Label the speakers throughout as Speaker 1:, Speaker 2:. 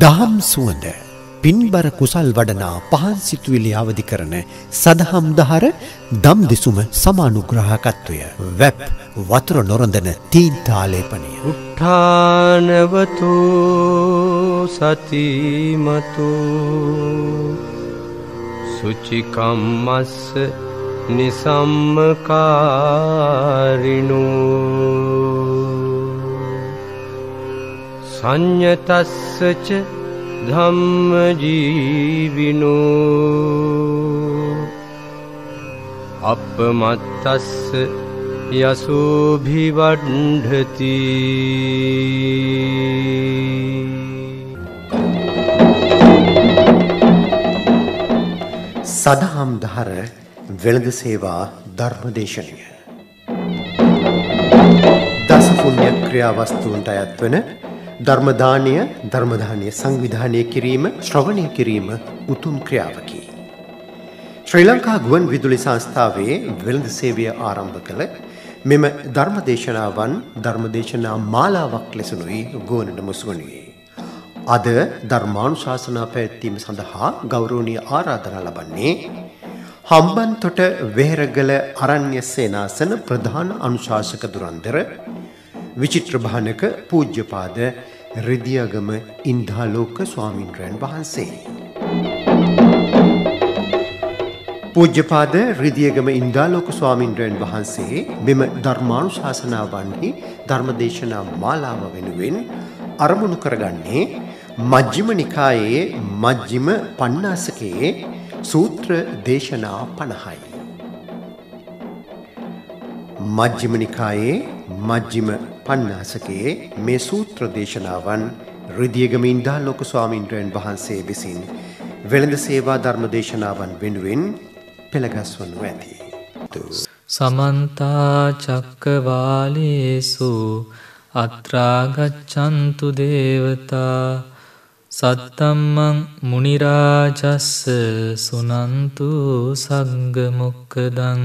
Speaker 1: දහම් සුවඳ පින්බර කුසල් වඩනා පහන් සිතුවිලි අවදි කරන සදහම් දහර දම් දෙසුම සමානුග්‍රහකත්වය වැප් වතුර නොරඳන තීන්තාලේපනය උට්ඨානවතු සතිමතු සුචිකම්මස්ස නිසම්මකාරිනෝ සංයතස්සච ධම්ම ජීවිනෝ අපමත්තස්ස යසෝභිවඩ්ඩති සදහම් දහර වෙළඳ සේවා ධර්මදේශනය දසපුුණ්‍ය ක්‍රියාවස්තුූන්ට අයත්වන ධර්මදානය ධර්මදානය සංවිධානය කිරීම ශ්‍රවණය කිරීම උතුම් ක්‍රියාවකි. ශ්‍රී ලංකා ගුවන් විදුලි සංස්ථාවේ වෙළඳ සේවය ආරම්භ කළ මෙම ධර්මදේශනාවන් ධර්මදේශනා මාලාවක් ලෙසනුයි ගුවනට මුස්වනුයේ. අද ධර්මානුශාසනා පැවැත්වීම සඳහා ගෞරෝණය ආරාධනා ලබන්නේ හම්බන්තොට වෙහෙරගල අරණ්‍ය සේනාසන ප්‍රධාන අනුශාසක දුරන්දර විචිත්‍රභානක පූජ්‍යපාද රෙදියගම ඉන්දාලෝක ස්වාමින්ද්‍රයන් වහන්සේ. පූජ්‍යපාද රිදියගම ඉන්දාලෝක ස්වාමින්ද්‍රයන් වහන්සේ මෙම ධර්මානුශාසනාවන්හි ධර්මදේශනා මාලාව වෙනුවෙන් අරමුණු කරගන්නේ මජ්ජිම නිකායේ මජ්ජිම පණ්ණාසකයේ සූත්‍ර දේශනා පණහයි. මජ්ජිම නිකායේ මජ්ජිම පඤ්ඤාසකයේ මේ සූත්‍ර දේශනාවන් රිදියගමින් දා ලෝක ස්වාමින්ද්‍රයන් වහන්සේ විසින් වෙළඳ සේවා ධර්ම දේශනාවන් වෙනුවෙන් පෙළගස්වනු ඇති.
Speaker 2: සමන්ත චක්කවාලේසු අත්‍රාගච්ඡන්තු දේවතා සත්තම්මං මුනිරාජස්ස සුනන්තු සංගමොක්කදං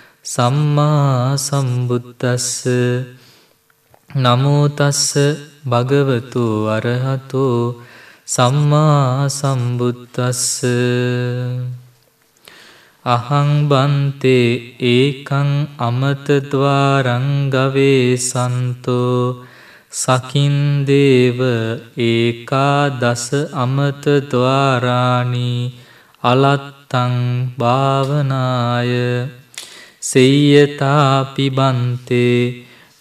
Speaker 2: සම්මා සම්බුද්දස්ස නමෝතස්ස භගවතු අරහතෝ සම්මා සම්බුද්දස්ස අහං බන්තේ ඒකං අමතද්වාරංගවේ සන්තෝ සකින්දේව ඒකා දස අමතද්වාරාණී අලත්තං භාවනාය සෙය්‍යතාපිබන්තේ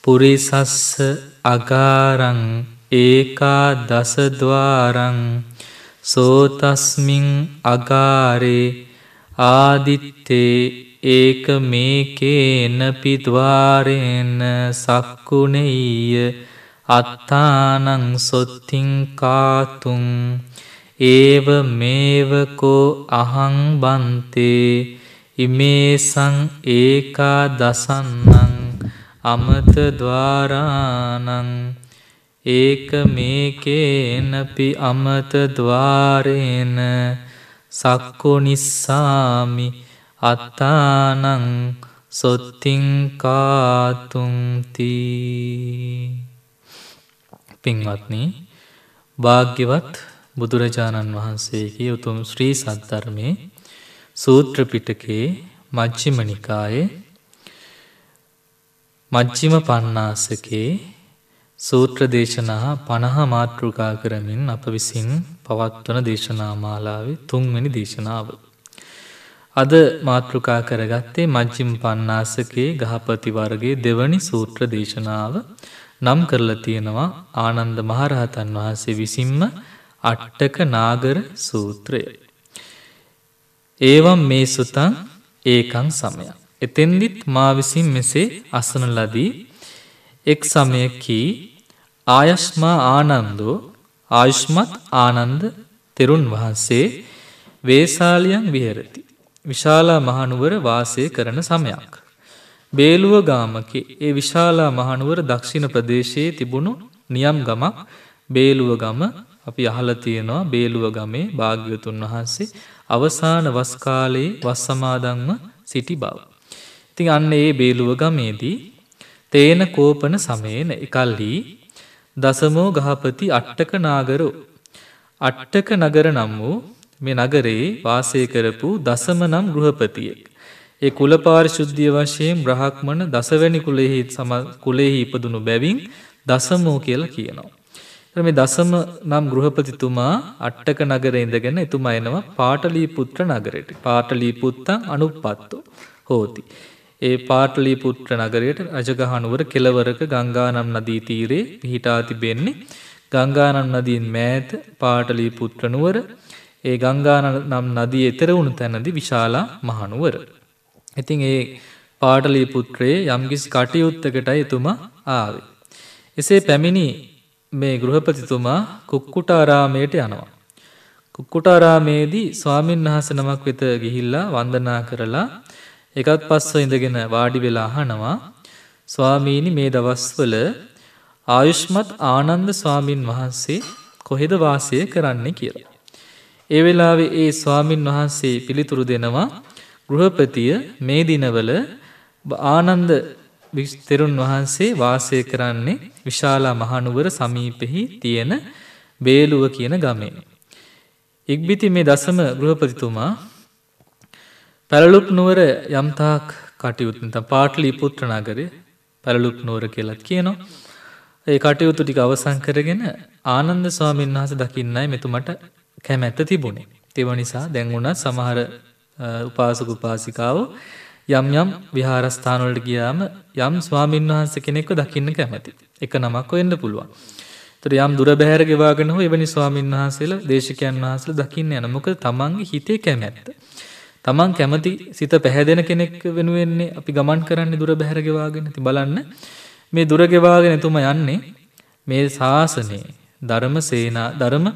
Speaker 2: පුරිසස්ස අගාරං ඒකා දසද්වාරං සෝතස්මින් අගාරේ ආදිත්තේ ඒක මේකේන පිද්වාරෙන සක්කුණෙය අත්තානං සොත්තිංකාතුන් ඒව මේවකෝ අහං බන්තේ ඉමේසං ඒකා දසන්නං අමත ද්වාරානං ඒක මේකේනපි අමත ද්වාරේන සක්කෝ නිස්සාමි අත්තානං සොත්තිංකාතුන්ති පින්වත්නි භාග්‍යවත් බුදුරජාණන් වහන්සේගේ උතුම් ශ්‍රී සද්ධර්මයේ සූත්‍රපිටකයේ මජ්්‍යිම නිකායේ මජ්්‍යිම පන්නාසකේ සූත්‍රදේශනා පණහ මාතෘකා කරමින් අප විසින් පවත්වන දේශනා මාලාවේ තුන්වැනි දේශනාව. අද මාතෘකා කරගත්තේ මජ්ජිම් පන්නාසකේ ගහපති වර්ගේ දෙවනි සූත්‍ර දේශනාව නම් කරලා තියෙනවා ආනන්ද මහරහතන් වහන්සේ විසින්ම අට්ටක නාගර සූත්‍රය. ඒවම් මේ සුතන් ඒකං සමය. එතෙන්දිත් මා විසින් මෙසේ අසන ලදී එක් සමයකී ආයශ්මා ආනන්දෝ ආයුෂ්මත් ආනන්ද තෙරුන් වහන්සේ වේසාලියන් විහරති. විශාලා මහනුවර වාසය කරන සමයක්. බේලුව ගාමකි ඒ විශාලා මහනුවර දක්ෂිණ ප්‍රදේශයේ තිබුණු නියම් ගමක් බේලුව ගම අපි අහල තියෙනවා බේලුව ගමේ භාග්‍යවතුන් වහන්සේ අවසාන වස්කාලයේ වස් සමාදංව සිටි බව. ඉතින් අන්න ඒ බේලුව ගමේදී තේන කෝපන සමයන එකල්හි දසමෝ ගහපති අට්ටක නාගරු අට්ටක නගර නම් වූ මේ නගරයේ වාසය කරපු දසම නම් ගෘහපතියෙක්. ඒ කුල පාරිශුද්ධිය වශයෙන් බ්‍රහක්මන දසවැනි කුලෙහි සම කුලෙහි ඉපදුණු බැවින් දසමෝ කියලා කියනවා. මේ දසම නම් ගෘහපතිතුමා අට්ටක නගර ඉඳගෙන එතුමා එනවා පාටලීපුත්‍ර නගරයට. පාටලීපුත්තං අනුප්පත්තෝ හෝති. ඒ පාටලීපුත්‍ර නගරයට රජගහනුවර කෙලවරක ගංගානම් නදී තීරේ පිහිටා තිබෙන්නේ. ගංගානම් නදීන් මෑත පාටලීපුත්‍ර නුවර ඒ ගංගානම් නදී එතර වුණු තැනදී විශාලා මහනුවර. ඉතින් ඒ පාටලීපුත්‍රයේ යම්කිසි කටයුත්තකටයි එතුමා ආවේ. එසේ පැමිණි මේ ගෘහපතිතුමා කුක්කුටාරාමයට යනවා. කුක්කුටාරාමේදී ස්වාමීන් වහස නමක් වෙත ගිහිල්ලා වන්දනා කරලා එකත් පස්ව ඉඳගෙන වාඩි වෙලා අහනවා ස්වාමීනි මේ දවස්වල ආයුෂ්මත් ආනන්ද ස්වාමින් වහන්සේ කොහෙද වාසය කරන්නේ කියලා. ඒ වෙලාවේ ඒ ස්වාමින් වහන්සේ පිළිතුරු දෙනවා ගෘහපතිය මේ දිනවල ආනන්ද විස්තරුන් වහන්සේ වාසය කරන්නේ විශාලා මහනුවර සමීපෙහි තියෙන බේලුව කියන ගමේ. ඉක්බිති මේ දසම ගෘහපතිතුමා පැරලුප් නුවර යම්තාක් කටයුතුත පාටලි පුත්‍ර නගරය පැරලුප් නුවර කියලත් කියනවා. ඒ කටයුතු ටික අවසං කරගෙන ආනන්ද ස්වාමීන් වහස දකින්නයි මෙතුමට කැමැත්ත තිබුණේ. තිව නිසා දැන්වුණත් සමහර උපාසක උපාසිකාව යම් යම් විහාරස්ථානවලට ගියාම යම් ස්වාමීන් වහන්ස කෙනෙක්ව දකින්න කැමති. එක නමක් ඔෙන්ඩ පුළුවන්. තර යම් දුර බැහර ගෙවාගෙන හෝ එවැනි ස්වාමීන් වහන්සේල දේශකයන් වහන්සල දකින්න යන මොක තමන්ගේ හිතේ කැමැත්ත. තමන් කැමති සිත පැහැදෙන කෙනෙක් වෙනුවෙන්නේ අපි ගමන් කරන්න දුර බැහැරගෙවාගෙන ති බලන්න මේ දුරගෙවාගෙන එතුම යන්නේ මේ ශාසනයේ ධර්ම සේනා ධර්ම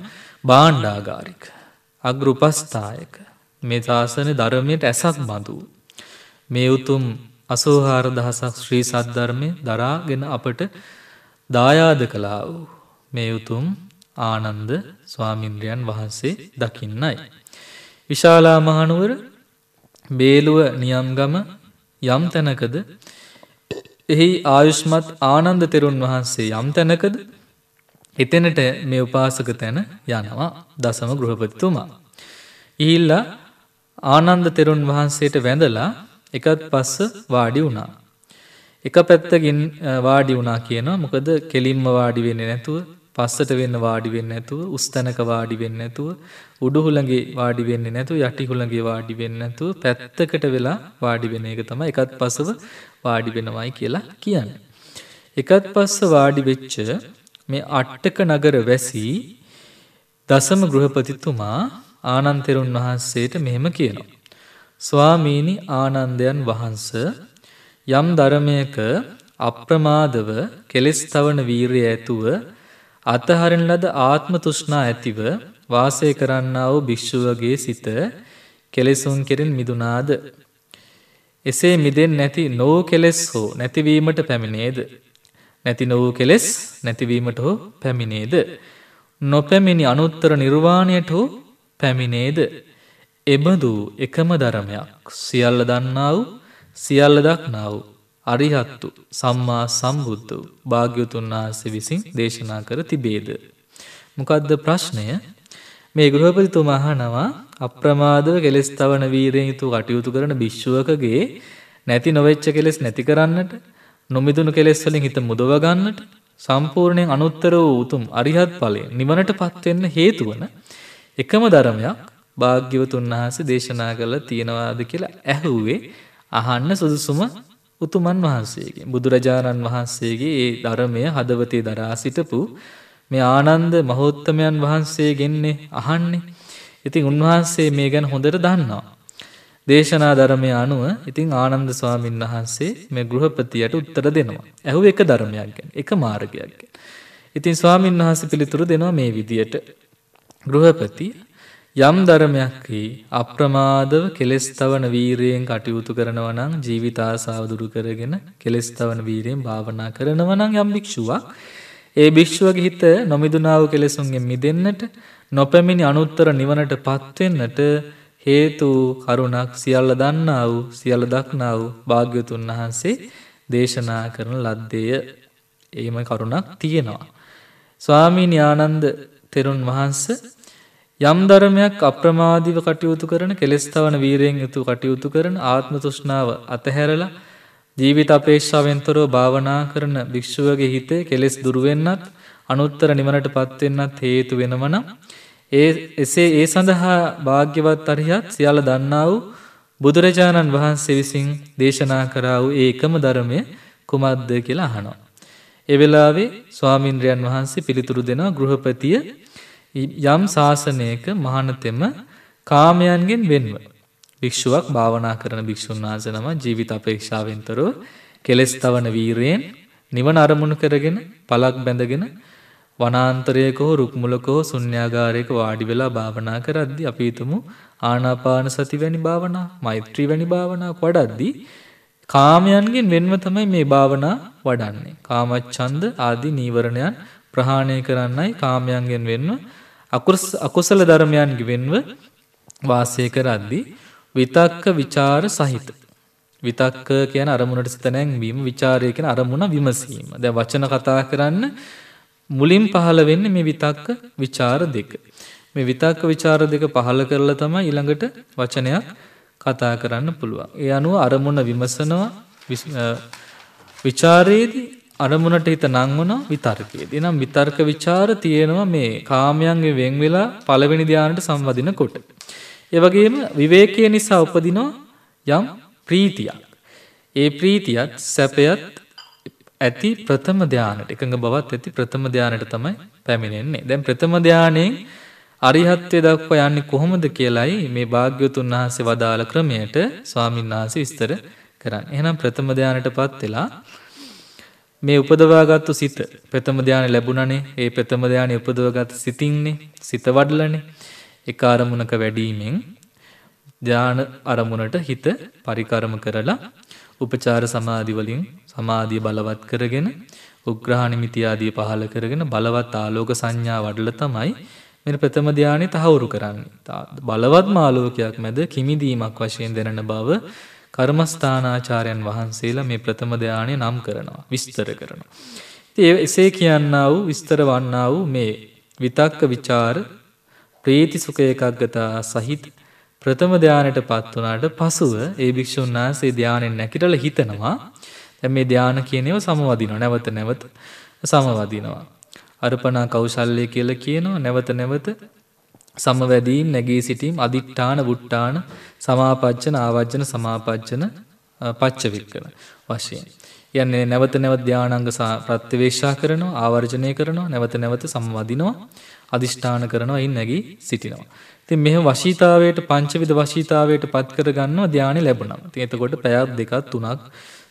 Speaker 2: බාණ්ඩාගාරික අග්‍රුපස්ථායක මේ ශාසන ධර්මයට ඇසක් බඳූ මේ උතුම් අසෝහාර දහසක් ශ්‍රී සද්ධර්මය දරාගෙන අපට දායාද කලා වූ මේ උතුම් ආනන්ද ස්වාමින්ද්‍රයන් වහන්සේ දකින්නයි. විශාලා මහනුවර බේලුව නියම්ගම යම් තැනකද එහි ආයුෂ්මත් ආනන්ද තෙරුන් වහන්සේ යම් තැනකද එතැනට මේ උපාසක තැන යනවා දසම ගෘහපතිතුමා. ඉහිල්ලා ආනන්ද තෙරුන් වහන්සේට වැඳලා එකත් පස්ස වාඩි වුණා. එක පැත්තකින් වාඩි වුණා කියනවා මොකද කෙලින්ම වාඩි වෙන්නේ නැතුව පස්සට වෙන්න වාඩි වෙන්න නැතුව උස්තනක වාඩි වෙන්න නැතුව උඩුහුළඟේ වාඩි වෙන්නේ නැතුව යටිහුළඟේ වාඩි වෙන්න නැතුව පැත්තකට වෙලා වාඩි වෙන එක තමයි එකත් පසව වාඩි වෙනවයි කියලා කියන්නේ. එකත් පස්ස වාඩි වෙච්ච මේ අට්ටක නගර වැසි දසම ගෘහපතිතුමා ආනන්තරුන් වහන්සේට මෙහෙම කියනවා. ස්වාමීනි ආනන්දයන් වහන්ස යම් ධර්මයක අප්‍රමාදව කෙලෙස් තවන වීරය ඇතුව අතහරින ලද ආත්ම තෘෂ්ණා ඇතිව වාසය කරන්නා වූ භික්ෂුවගේ සිත කෙලෙසුන් කෙරෙන් මිදුනාද එසේ මිදෙන් නැති නෝ කෙලෙස් හෝ නැතිවීමට පැමිණේද නැති නොවූ කෙලෙස් නැතිවීමට හෝ පැමිණේද නොපැමිණි අනුත්තර නිර්වාණයට හෝ පැමිණේද එබඳු එකම ධරමයක් සියල්ල දන්නාව සියල්ල දක්නාව අරිහත්තු සම්මා සම්බුද්ධ භාග්‍යතුන් වහන්සේ විසින් දේශනා කර තිබේද. මොකදද ප්‍රශ්නය මේ ගෘහපතිතුමා හනවා අප්‍රමාදව කෙලෙස් තවන වීරෙන් යුතු කටයුතු කරන භිශ්ුවකගේ නැති නොවෙච්ච කෙලෙස් නැති කරන්නට නොමිදුණු කෙලෙස්වලින් හිත මුදවගන්නට සම්පූර්ණයෙන් අනුත්තර වූ උතුම් අරිහත් ඵලය නිවනට පත්වෙන්න හේතුවන එකම ධරමයක් භාග්‍යවතුන් වහන්සේ දේශනා කළ තියෙනවාද කියලා ඇහුවේ අහන්න සුදුසුම උතුමන් වහන්සේගේ බුදුරජාණන් වහන්සේගේ ඒ ධර්මය හදවතේ දරා සිටපු මේ ආනන්ද මහෝත්තමයන් වහන්සේ ගෙන්නේ අහන්නේ ඉතින් උන්වහන්සේ මේ ගැන හොඳට දන්නවා. දේශනා ධර්මය අනුව ඉතින් ආනන්ද ස්වාමීන් වහන්සේ මේ ගෘහපතියට උත්තර දෙනවා. ඇහුව එක ධර්මයක් ගැන එක මාර්ගයක් ගැන. ඉතින් ස්වාමීන් වහන්සේ පිළිතුරු දෙනවා මේ විදියට. ගෘහපති යම් ධර්මයක් අප්‍රමාදව කෙලෙස්තවන වීරයෙන් කටයුතු කරනව නම් ජීවිතාසාවදුරු කරගෙන කෙලෙස්තවන වීරයෙන් භාවනා කරනව නම් යම් භික්ෂුවක් ඒ භික්ෂුවගේ හිත නොමිදුනාව කෙලෙසුන්ගෙන් මිදන්නට නොපැමිණි අනුත්තර නිවනට පත්වෙන්නට හේතු කරුණක් සියල්ල දන්නා වූ සියල්ල දක්නා වූ භාග්‍යතුන් වහන්සේ දේශනා කරන ලද්දේය ඒම කරුණක් තියෙනවා. ස්වාමීනි ආනන්ද තෙරුන් වහන්ස යම් ධර්මයක් අප්‍රමාදීව කටයුතු කරන කෙලෙස්තවන වීරයෙන් යුතු කටයුතු කරන ආත්ම තෘෂ්ණාව අතහැරලා ජීවිත අපේක්ෂාවෙන්තරෝ භාවනා කරන භික්ෂුවගේ හිතේ කෙලෙස් දුරු වෙන්නත් අනුත්තර නිවනට පත් වෙන්නත් හේතු වෙනවනම් ඒ එසේ ඒ සඳහා වාග්යවත් අරියත් සියල්ල දන්නා වූ බුදුරජාණන් වහන්සේ විසින් දේශනා කරා වූ ඒ එකම ධර්මය කුමක්ද කියලා අහනවා. ඒ වෙලාවේ ස්වාමින්ද්‍රයන් වහන්සේ පිළිතුරු දෙනවා ගෘහපතිය යම් ශාසනයක මහනතෙම කාමයන්ගෙන් වෙන්ව. භික්‍ෂුවක් භාවනා කරන භික්‍ෂූන් වහසනම ජීවිත අපේක්ෂාවෙන්තරු කෙලෙස් තවන වීරයෙන් නිවන අරමුණු කරගෙන පලක් බැඳගෙන වනාන්තරයකෝ රුක්මුලකෝ සුන්්‍යාගාරයක වාඩි වෙලා භාවනා කරද්දි අපිතුමු ආනාපාන සති වැනි භාවනා මෛත්‍රී වැනි භාවනා කොඩද්දි කාමයන්ගෙන් වෙන්ව තමයි මේ භාවනා වඩන්නේ. කාමච්චන්ද ආදි නීවරණයන් ප්‍රහාණය කරන්නයි කාමයන්ගෙන් වෙන්ව අකුසල ධර්මයන්ගි වෙන්ව වාසය කරද්දි විතක්ක විචාර සහිත. විතක්ක කියන අරමුණට සිතනැංවීම විචාරය කියෙන අරමුණ විමසීම ද වචන කතා කරන්න මුලින් පහළ වෙන්න මේ විතක්ක විචාර දෙක. මේ විතක්ක විචාර දෙක පහළ කරලා තම ඉළඟට වචනයක් කතා කරන්න පුළුවන්. ඒ අනුව අරමුණ විමසනවා විචාරයේදී අරමුණට හිත නංවන විතර්කයේ. එනම් විතර්ක ਵਿਚාර තියෙනවා මේ කාමයන්ගේ වෙන් වෙලා පළවෙනි ධානයට සම්බන්ධන කොට. ඒ වගේම විවේකයේ නිසා උපදිනවා යම් ප්‍රීතියක්. ඒ ප්‍රීතියත් සැපයත් ඇති ප්‍රථම ධානයට එකඟ බවත් ඇති ප්‍රථම ධානයට තමයි පැමිණෙන්නේ. දැන් ප්‍රථම ධානයෙන් අරිහත්ත්වයට දක්වා යන්නේ කොහොමද කියලයි මේ භාග්‍යවතුන් වහන්සේ වදාළ ක්‍රමයට ස්වාමීන් වහන්සේ විස්තර කරන්නේ. එහෙනම් ප්‍රථම ධානයටපත් වෙලා මේ උපදවාගත්තු සිත ප්‍රථම ධානය ලැබුණනේ ඒ ප්‍රථම ධානය උපදවගත් සිතින්නේ සිත වඩලනේ එක අරමුණක වැඩීමෙන් ධාන අරමුණට හිත පරිකරම කරලා උපචාර සමාධි වලින් සමාධිය බලවත් කරගෙන උග්‍රහණිමිති ආදී පහල කරගෙන බලවත් ආලෝක සංඥා වඩල තමයි මෙන්න ප්‍රථම ධානය තහවුරු කරන්නේ. බලවත්ම ආලෝකයක් මැද කිමිදීමක් වශයෙන් දැනෙන බව කර්මස්ථානාචාරයන් වහන්සේලා මේ ප්‍රථම ධානය නම් කරනවා විස්තර කරනවා. ඒ එසේ කියන්න වූ විස්තර වන්නා වූ මේ විතක්ක ਵਿਚාර ප්‍රීති සුඛ ඒකග්ගතා සහිත ප්‍රථම ධානයට පත් වුණාට පසුව ඒ භික්ෂුන් වහන්සේ ධානයෙන් නැගිටලා හිතනවා දැන් මේ ධාන කියන ඒවා සමවදිනවා නැවත නැවත සමවදිනවා අර්පණා කෞශල්‍ය කියලා කියනවා නැවත නැවත සමවැදීම් නැගී සිටීම් අධිට්ඨාන වුට්ටාන සමාපච්චන ආවජ්ජන සමාපච්චන පච්චවික්කන වශයෙන්. යන්නේ නැවත නැවත් ධානාංග ප්‍රත්‍යවේක්ෂා කරනවා ආවර්ජනය කරනවා නැවත නැවත සම්වදිනවා අදිෂ්ඨාන කරනවා එයින් නැගී සිටිනවා. ඉතින් මෙහෙම වශීතාවයට පංචවිධ වශීතාවයට පත් කරගන්නවා ධානය ලැබුණා. ඉතින් එතකොට පැයක් දෙකක් තුනක්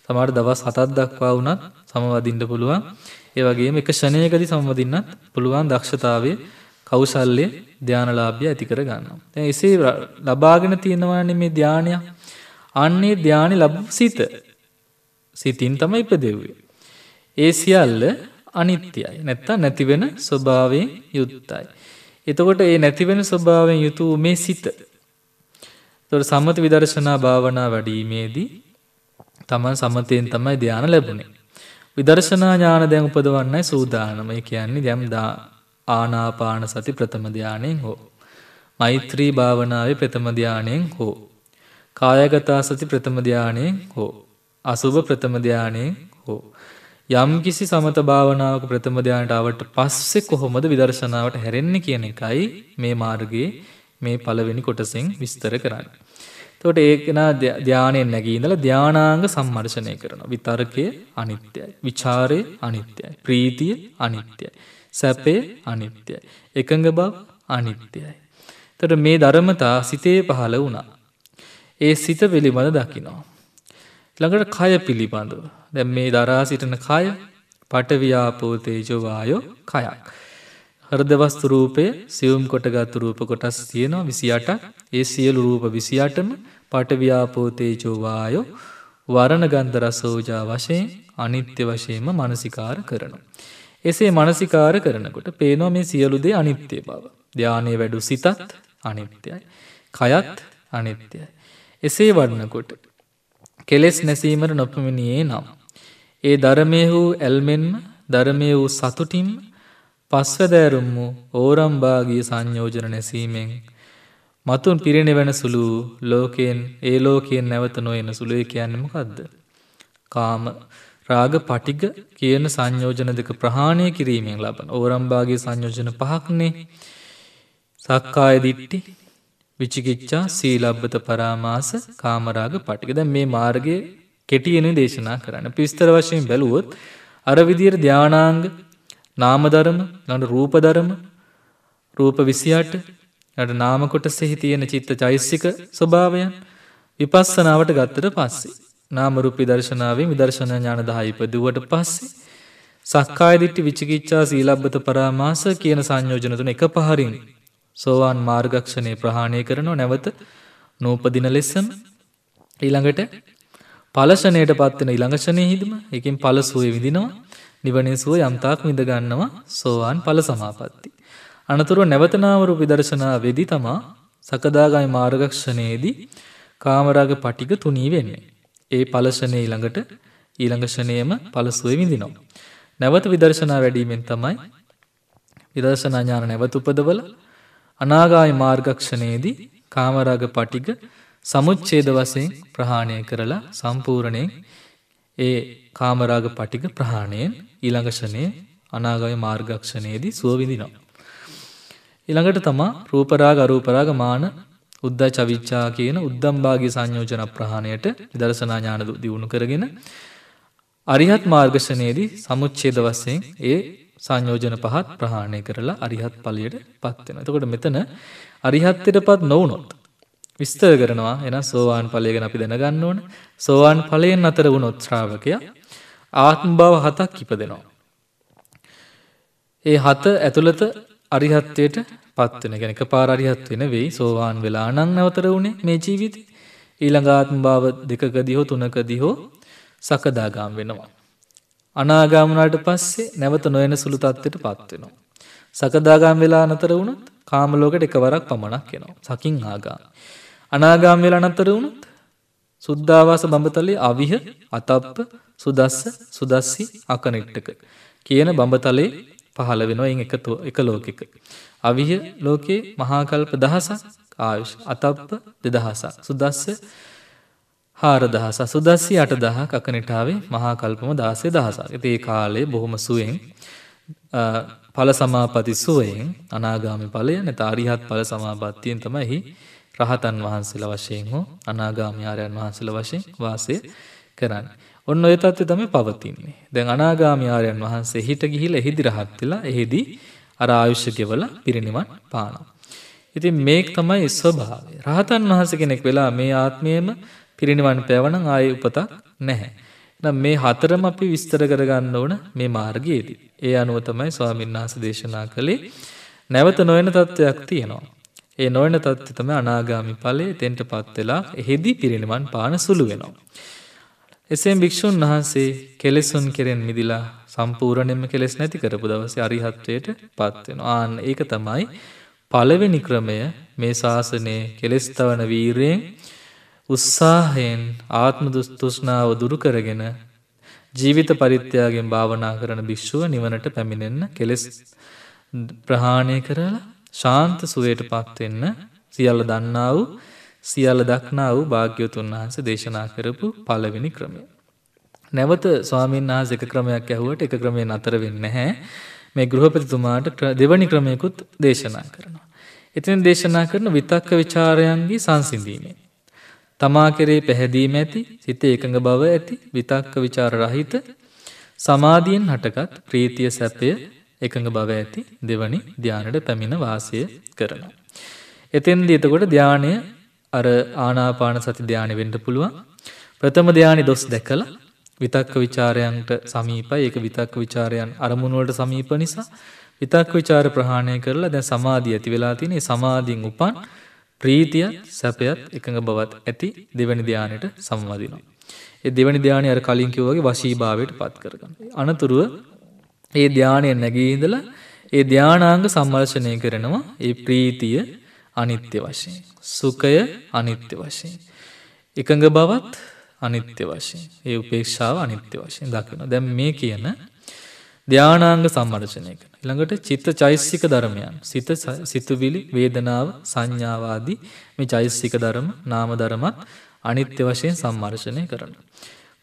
Speaker 2: සමහර දවස් 7ක් දක්වා වුණත් සමවදින්න පුළුවන්. ඒ වගේම එක ෂණයකදී සමවදින්නත් පුළුවන් දක්ෂතාවයේ කෞසල්ලය ධ්‍යානලාභ්‍ය ඇති කර ගන්නවා. දැන් එසේ ලබාගෙන තියෙනවානේ මේ ධානය. අන්නේ ධානි ලැබු සිත. සිතින් තමයි ඉපදෙව්වේ. ඒ සියල්ල අනිත්‍යයි. නැත්තම් නැති වෙන ස්වභාවයෙන් යුක්තයි. එතකොට ඒ නැති වෙන ස්වභාවයෙන් යුතු මේ සිත. ඒතකොට සමත විදර්ශනා භාවනා වැඩිීමේදී තමන් සමතයෙන් තමයි ධානය ලැබුණේ. විදර්ශනා ඥාන දැන් උපදවන්නයි සූදානම. ඒ කියන්නේ යම් දා ආනාපාන සති ප්‍රථම ධානයෙන් හෝ මෛත්‍රී භාවනාවේ ප්‍රථම ධානයෙන් හෝ කායගතා සති ප්‍රථම ධානයෙන් හෝ අසුභ ප්‍රථම ධානයෙන් හෝ යම් කිසි සමත භාවනාවක ප්‍රථම ධානයට આવට පස්සේ කොහොමද විදර්ශනාවට හැරෙන්නේ කියන එකයි මේ මාර්ගයේ මේ පළවෙනි කොටසෙන් විස්තර කරන්නේ. එතකොට ඒකෙනා ධානයෙන් නැගී ඉඳලා ධානාංග සම්මර්ෂණය කරනවා. විතර්කය අනිත්‍යයි. විචාරය අනිත්‍යයි. ප්‍රීතිය අනිත්‍යයි. සැපේ අනිත්‍යයි. එකඟ බව අනිත්‍යයි. තට මේ ධර්මතා සිතේ පහළ වුණා. ඒ සිත පිළිබඳ දකිනවා. ළඟට කය පිළිබඳව. දැ මේ දරා සිටන කය පටව්‍යාපෝතේජවායෝ කයක්. හරදවස්තුරූපය සියුම් කොටගත්තුරූප කොටස් තියෙනවා විසියට ඒ සියලු රූප විසියටම පටව්‍යාපෝතේජෝවායෝ වරණගන්දරසෝජා වශයෙන් අනිත්‍ය වශයෙන්ම මනසිකාර කරනවා. එසේ මනසිකාර කරනකොට පේනවා මේ සියලු දේ අනිත්‍ය බව. ධානයේ වැඩු සිතත් අනිත්‍යයි. කයත් අනිත්‍යයි. එසේ වඩනකොට කෙලෙස් නැසීමට නොපමණියේ නම් ඒ ධර්මයේ වූ ඇල්මෙන්ම ධර්මයේ වූ සතුටින් පස්වදෑරුම් වූ ඕරම්භාගී සංයෝජන නැසීමෙන් මතුන් පිරිණිවන සුළු ලෝකයෙන් ඒ ලෝකයෙන් නැවත නොයන සුළු කියන්නේ මොකද්ද? කාම රාග පටිග කියන සංයෝජන දෙක ප්‍රහාණය කිරීමෙන් ලබන ඕරම්භාගේ සංයෝජන පහක්නේ සක්කාය දිට්ටි විචිකිච්චා සීලබ්බත පරාමාස කාමරාග පටික දැන් මේ මාර්ගය කෙටියන දේශනා කරන්න පිස්තර වශයෙන් බැලුවොත් අර විදියට ධානාංග නාමධර්ම ළඟ රූපධර්ම රූප 28 ළඟ නාම කොටසෙහි තියෙන චිත්ත චෛසික ස්වභාවයන් විපස්සනාවට ගත්තට පස්සේ නාමරුපි දර්ශනාවේ විදර්ශන ඥාන දහයිපදුවට පස්සේ සක්කායදිට්ටි විචිකිච්චා සීලබ්බත පරාමාස කියන සංයෝජනතුන එක පහරින් සෝවාන් මාර්ගක්ෂණය ප්‍රහාණය කරනවා නැවත නූපදින ලෙස්සම ඊළඟට පලෂණයට පත්වන ඉළඟශනය හිදම එකින් පල සුවය විදිනවා නිවනේ සුව යම්තාක් විඳගන්නවා සෝවාන් පල සමාපත්ති. අනතුරුව නැවතනාවරු විදර්ශනා වෙදි තමා සකදාගයි මාර්ගක්ෂණයේදී කාමරාග පටික තුනී වෙන්නේ. ඒ පලශනය ඊළඟට ඊළඟශනයම පලසුවේ විඳිනවා. නැවත විදර්ශනා වැඩීමෙන් තමයි විදර්ශනාඥාන නැවත උපදවල අනාගාය මාර්ගක්ෂණයේදී කාමරාග පටිග සමුච්චේද වසයෙන් ප්‍රහාණය කරලා සම්පූර්ණයෙන් ඒ කාමරාග පටික ප්‍රහාණයෙන් ඊළඟශනය අනාගය මාර්ගක්ෂණයේදී සුවවිඳිනවා. ඊළඟට තමා රූපරාග අරූපරාග මාන උද්දා චවිච්චා කියන උද්දම්බාගේ සංයෝජන ප්‍රහාණයට දර්ශනා ඥාන දියුණු කරගෙන අරිහත් මාර්ගශනයේදී සමුච්ඡේද වශයෙන් ඒ සංයෝජන පහත් ප්‍රහාණය කරලා අරිහත් ඵලයට පත් වෙනවා. එතකොට මෙතන අරිහත්ත්වයටපත් නොවුනොත් විස්තර කරනවා එහෙනම් සෝවාන් ඵලය ගැන අපි දැනගන්න ඕන. සෝවාන් ඵලයෙන් අතර වුණොත් ශ්‍රාවකයා ආත්ම භව හතක් ඉපදෙනවා. ඒ හත ඇතුළත අරිහත්ත්වයට පත්වෙන ගැනක පාරරිහත් වෙන වෙයි සෝවාන් වෙලා නං නවතර වුණේ මේ ජීවිත ඊළඟාත්ම භාව දෙකක දිහෝ තුනක දිහෝ සකදාගාම් වෙනවා. අනාගාමනට පස්සේ නැවත නොයන සුළු තත්ත්වයට පත්වෙනවා. සකදාගාම් වෙලා අනතර වුණත් කාමලෝකට එකවරක් පමණක් එනවා සකින් ආගා. අනාගාම් වෙලා අනතර වුණත් සුද්ධවාස බඹතලේ අවිහ අතප්ප සුදස්ස සුදස්සි අකනෙට්ටක කියන බඹතලේ පහළ වෙනවා එ එක ලෝකෙක. අවිහ ලෝකයේ මහාකල්ප දහසක් ආයුෂ් අතප්ප දෙදහසක් සුදස්ස හාරදහස සුදස්සි අට දහ කකනටාවේ මහාකල්පම දාසේ දහසක් ඇති ඒ කාලේ බොහොම සුවෙන් පල සමාපති සුවයෙන් අනාගාමි පලය නතාරිහත් පල සමාපත්තියෙන් තමයිහි රහතන් වහන්සේල වශයෙන් හෝ අනාගාමියාරයන් වහන්සේල වශයෙන් වාසය කරන්න. ඔන්න ඔය තත්ත්ව තම පවතින්නේ. දැන් අනාගාමියාරයන් වහන්සේ හිට ගිහිල එහිදි රහත්වෙලා එහිදී අර ආයුෂ්‍යගෙවල පිරිනිවන් පානවා. ඉතින් මේක් තමයි ස්වභාවය. රහතන් වහන්සේ කෙනෙක් වෙලා මේ ආත්මයේම පිරිනිවන් පෑවනම් ආයෙ උපතක් නැහැ. නම් මේ හතරම අපි විස්තර කරගන්න ඕන මේ මාර්ගයේදී. ඒ අනුව තමයි ස්වාමීන් වහන්සේ දේශනා කළේ නැවත නොයන තත්වයක් තියෙනවා. ඒ නොයන තත්ත්වය තමයි අනාගාමි ඵලයේ තෙන්ටපත් වෙලා එෙහිදී පිරිනිවන් පාන සුළු වෙනවා. එසේම භික්ෂුන් වහන්සේ කෙලෙසුන් කෙරෙන් මිදිලා සම්පූර්ණයෙන්ම කෙලෙස් නැති කරපු දවසේ අරිහත්වයට පත්වෙන. ආන්න ඒක තමයි පළවෙනි ක්‍රමය මේ ශාසනය කෙලෙස්තවන වීරයෙන් උත්සාහයෙන් ආත්ම දුස්තුෂ්ණාව දුරුකරගෙන ජීවිත පරිත්‍යයාගෙන් භාවනා කරන භික්‍ෂුව නිවනට පැමිණෙන්න කෙලෙස් ප්‍රහාණය කරලා ශාන්ත සුවයට පත්වෙන්න සියල්ල දන්නා වූ සියල්ල දක්නා වූ භාග්‍යවතුන් වහන්ස දේශනා කරපු පළවෙනි ක්‍රමය. නැවත ස්වාමීන් වහන්සේ එක ක්‍රමයක් ඇහුවට එක ක්‍රමයෙන් අතර වෙන්නේ නැහැ. මේ ගෘහපතිතුමාට දෙවනි ක්‍රමයකුත් දේශනා කරනවා. එතන දේශනා කරන විතක්ක ਵਿਚාරයන්ගේ සංසිඳීමේ තමා කෙරේ පැහැදීම ඇති සිත ඒකඟ බව ඇති විතක්ක ਵਿਚාර රහිත සමාධියෙන් හටගත් ප්‍රීතිය සැපය එකඟ බව ඇති දෙවනි ධානයට පැමිණ වාසය කරනවා. එතෙන්දී එතකොට ධානය අර ආනාපාන සති ධානය වෙන්න පුළුවන්. ප්‍රථම ධානි දොස් දැකලා විතක්ක ਵਿਚාරයන්ට සමීපයි ඒක විතක්ක ਵਿਚාරයන් අරමුණුවලට සමීප නිසා විතක්ක ਵਿਚාර ප්‍රහාණය කරලා දැන් සමාධිය ඇති වෙලා තියෙන ඒ සමාධියෙන් උපන් ප්‍රීතිය සැපයත් එකඟ බවත් ඇති දෙවැනි ධානයට සම්වදිනවා. ඒ දෙවැනි ධානය අර කලින් කිව්වා වගේ වශීභාවයට පත් කරගන්න. අනතුරුව ඒ ධානය නැගී ඉඳලා ඒ ධානාංග සම්මර්ෂණය කරනවා ඒ ප්‍රීතිය අනිත්‍ය වශයෙන්. සුඛය අනිත්‍ය වශයෙන්. එකඟ බවත් අනිත්‍ය වශයෙන් ඒ උපේක්ෂාව අනිත්‍ය වශයෙන් දකින දැම් මේ කියන ධ්‍යානාංග සම්මර්ශනයක. ළඟට චිත්ත චෛස්සික ධර්මයන් සිත සිතුවිලි වේදනාව සංඥාවාදී මේ චෛස්සික ධර්ම නාම ධරමත් අනිත්‍ය වශයෙන් සම්මර්ශනය කරන.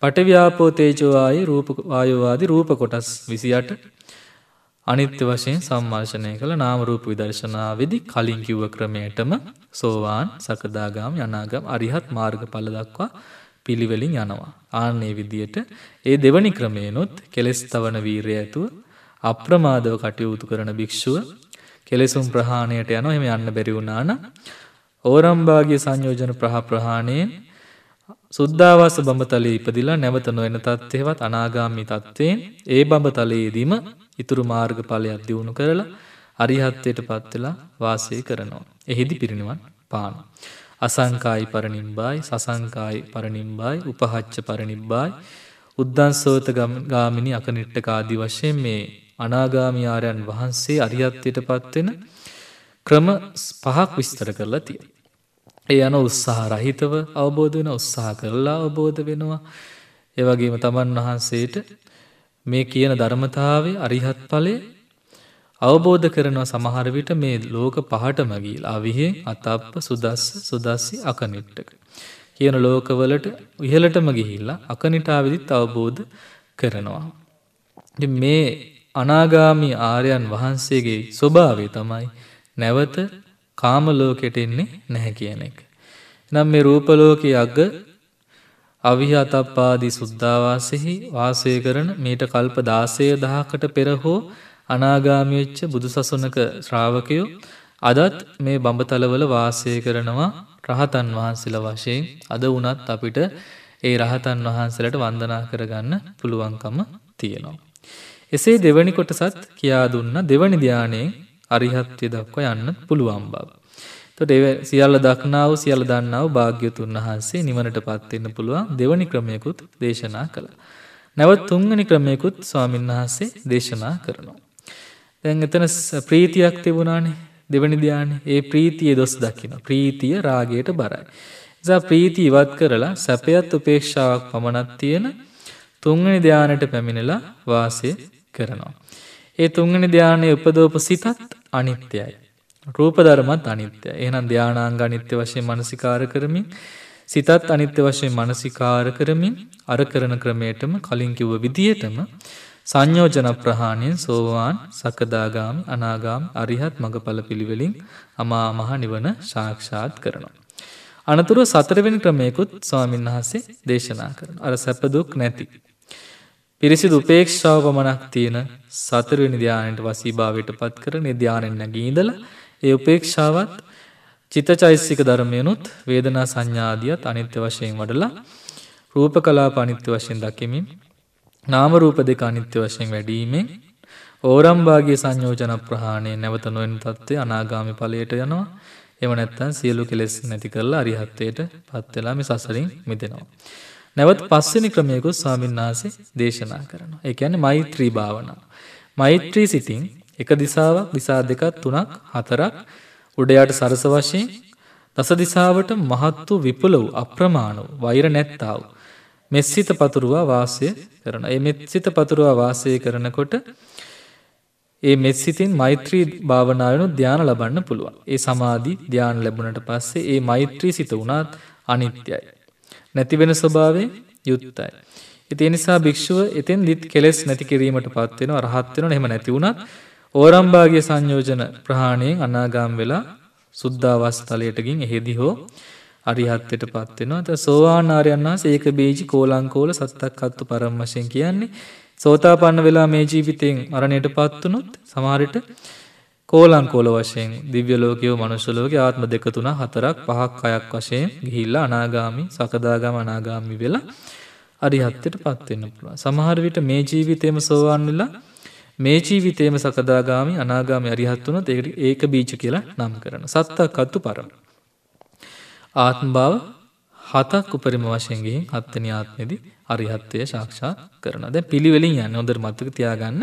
Speaker 2: පටව්‍යාපෝතේජවායේ රූපවායෝවාදී රූප කොටස් විසියට අනිත්‍ය වශයෙන් සම්මාර්ශනය කළ නාමරූප විදර්ශනාවදි කලින් කිව්ව ක්‍රමයටම සෝවාන් සකදාගාම යනාගම් අරිහත් මාර්ග පල දක්වා පිළිවෙලින් යනවා. ආන්නේ විදියට ඒ දෙවනි ක්‍රමේනොත් කෙලෙස් තවන වීරය ඇතුව අප්‍රමාදව කටයුතු කරන භික්ෂුව කෙලෙසුම් ප්‍රහාණයට යන එහෙම යන්න බැරි වුණාන ඕරම්භාගේ සංයෝජන ප්‍රහ ප්‍රහාණයෙන් සුද්ධාවාස බඹතලයේ ඉපදිලා නැවත නොයන තත්ත්වයවත් අනාගාමී තත්ත්වයෙන් ඒ බඹතලයේදීම ඉතුරු මාර්ගඵලයක් දියුණු කරලා අරිහත්ත්වයට පත් වෙලා වාසය කරනවා. එහිදී පිරිනිවන් පානවා. අසංකායි පරණිම්බායි සසංකායි පරණිම්බායි උපහච්ච පරණිබ්බායි උද්ධන්සෝත ගාමිණි අකනිට්ටකාදී වශයෙන් මේ අනාගාමියාරයන් වහන්සේ අරියත්වයට පත්වෙන ක්‍රම පහක් විස්තර කරලා තිය. ඒ යන උත්සාහ රහිතව අවබෝධ වෙන උත්සාහ කරලා අවබෝධ වෙනවා ඒවගේම තමන් වහන්සේට මේ කියන ධර්මතාවේ අරිහත් පලේ අවබෝධ කරනවා සමහරවිට මේ ලෝක පහටම ගීලා විහේ අතප්ප සුදස්ස සුදස්සි අකනිට්ටක. කියන ලෝකවලට ඉහලටම ගිහිල්ලා අකනිටාවිදිත් අවබෝධ කරනවා. මේ අනාගාමි ආරයන් වහන්සේගේ ස්වභාවේ තමයි නැවත කාමලෝකෙට එන්නේ නැහැ කියන එක. නම් මේ රූපලෝක අග අවිහතප්පාදී සුද්ධවාසෙහි වාසය කරන මීට කල්ප දාසය දහකට පෙරහෝ අනාගාමිවෙච්ච බුදුසසනක ශ්‍රාවකයෝ අදත් මේ බඹතලවල වාසය කරනවා රහතන් වහන්සල වශයෙන් අද වනත් අපිට ඒ රහතන් වහන්සලට වන්දනා කරගන්න පුළුවන්කම තියෙනවා. එසේ දෙවැනි කොටසත් කියා දුන්න දෙවනි ධ්‍යානයේ අරිහත්්‍ය දක්ව යන්න පුළුවන් බව. තොට සියල්ල දක්නාව සියල දන්නාව භාග්‍යතුන් වහන්සේ නිවනට පත්වෙන්න පුළුවන් දෙවනි ක්‍රමයකුත් දේශනා කළ. නැවත් තුංගනි ක්‍රමයකුත් ස්වාමින් වහන්සේ දේශනා කරනවා. දැන් එතන ප්‍රීතියක් තිබුණානේ දෙවනි ධ්‍යාන ඒ ප්‍රීතිය දොස් දකින. ප්‍රීතිය රාගයට බරයි. නිසා ප්‍රීති ඉවත් කරලා සැපයත් උපේක්ෂාවක් පමණත් තියෙන තුංගනි ධ්‍යානට පැමිණිලා වාසය කරනවා. ඒ තුංගනි ධ්‍යානය උපදෝප සිතත් අනිත්‍යයි. රූපධර්මත් අනිත්‍ය එහනම් ධ්‍යානාංග අනිත්‍ය වශයෙන් මනසිකාර කරමින් සිතත් අනිත්‍ය වශයෙන් මනසිකාර කරමින් අර කරන ක්‍රමයටම කලින් කිව්ව විදියටම සංයෝජන ප්‍රහාණයෙන් සෝවාන් සකදාගාමි අනාගාම් අරිහත් මඟඵල පිළිවෙලින් අමා මහ නිවන ශාක්ෂාත් කරනවා. අනතුරුව සතරවෙනි ක්‍රමයකුත් ස්වාමීන් වහන්සේ දේශනා කරන. අර සැපදුක් නැති. පිරිසි දුපේක්ෂාව පමණක් තියෙන සතරවෙනි ධ්‍යානයට වසීභාවයට පත් කර නිධ්‍යානෙන් නැගීඳල ඒ උපේක්ෂාවත් චිතචෛසික ධර්මයනුත් වේදනා සංඥාදියත් අනිත්‍ය වශයෙන් වඩලා රූප කලා පනිත්‍ය වශයෙන් දකිමින් නාම රූප දෙක අනිත්‍ය වශයෙන් වැඩීමෙන් ඕරම්භාගේ සංයෝජන ප්‍රහාණය නැවත නොවන තත්ත්වය අනාගාමි ඵලයට යනවා. එම නැත්තන් සියලු කෙලෙස් නැති කරලා අරිහත්වයට පත්වෙලා මේ සසරින් මිදෙනවා. නැවත් පස්සෙනි ක්‍රමයකුත් ස්වාමින්නාසේ දේශනා කරනවා. ඒ කියන්නේ මෛත්‍රී භාවනාව. මෛත්‍රී සිතින් එක දිසාවක් දිසා දෙකක් තුනක් හතරක් උඩයාට සරස වශයෙන් දස දිසාවට මහත් වූ විපුල වූ අප්‍රමාණ වූ වෛර නැත්තා වූ මෙස්සිත පතුරුවා වාසය කරන. එ මෙත්සිත පතුරුවා වාසය කරනකොට ඒ මෙත්සිතින් මෛත්‍රී භාවනාවනු ධ්‍යාන ලබන්න පුළුවන්. ඒ සමාධී ධ්‍යාන ලැබුණට පස්සේ ඒ මෛත්‍රී සිත වුණත් අනිත්‍යයි. නැතිවෙන ස්වභාවේ යුත්තයි. ඉති නිසා භික්ෂුව එතෙන් දිත් කෙලෙස් නැති කිරීමට පත්වෙන රහත්වෙන හෙම නැතිවුණත් ඕරම්භාගේ සංයෝජන ප්‍රහාණයෙන් අනාගාම් වෙලා සුද්ධවාස්ථලයටගින් එහෙදි හෝ අරිහත්තයට පත්වෙනවා ඇත සෝවාන් ආරයන්නා ඒක බේජි කෝලංකෝල සත්තක් අත්තු පරම් වශයෙන් කියන්නේ සෝතා පන්න වෙලා මේ ජීවිතයෙන් අරණයට පත්වනුත් සමාරට කෝලංකෝල වශයෙන් දිව්‍යලෝකයෝ මනුෂලෝක ආත්ම දෙක තුන හතරක් පහක් අයක් වශයෙන් ගිහිල්ලා අනාගාමි සකදාගම අනාගාමි වෙලා අරිහත්තයට පත්වෙන්න පුළුව. සමහරවිට මේ ජීවිතයම සෝවාන් වෙලා මේ ජීවිතයම සකදාගාමි අනාගාමි අරිහත් වන ඒකට ඒක බීච කියලා නම් කරන සත්තක් අත්තු පරම. ආත්මභාව හතක් උපරිම වශයෙන්ගින් අත්තන ආත්මෙදි අරිහත්වය ශක්ෂා කරන ද පිළිවෙලින් යන්න ොදර මතක තියාගන්න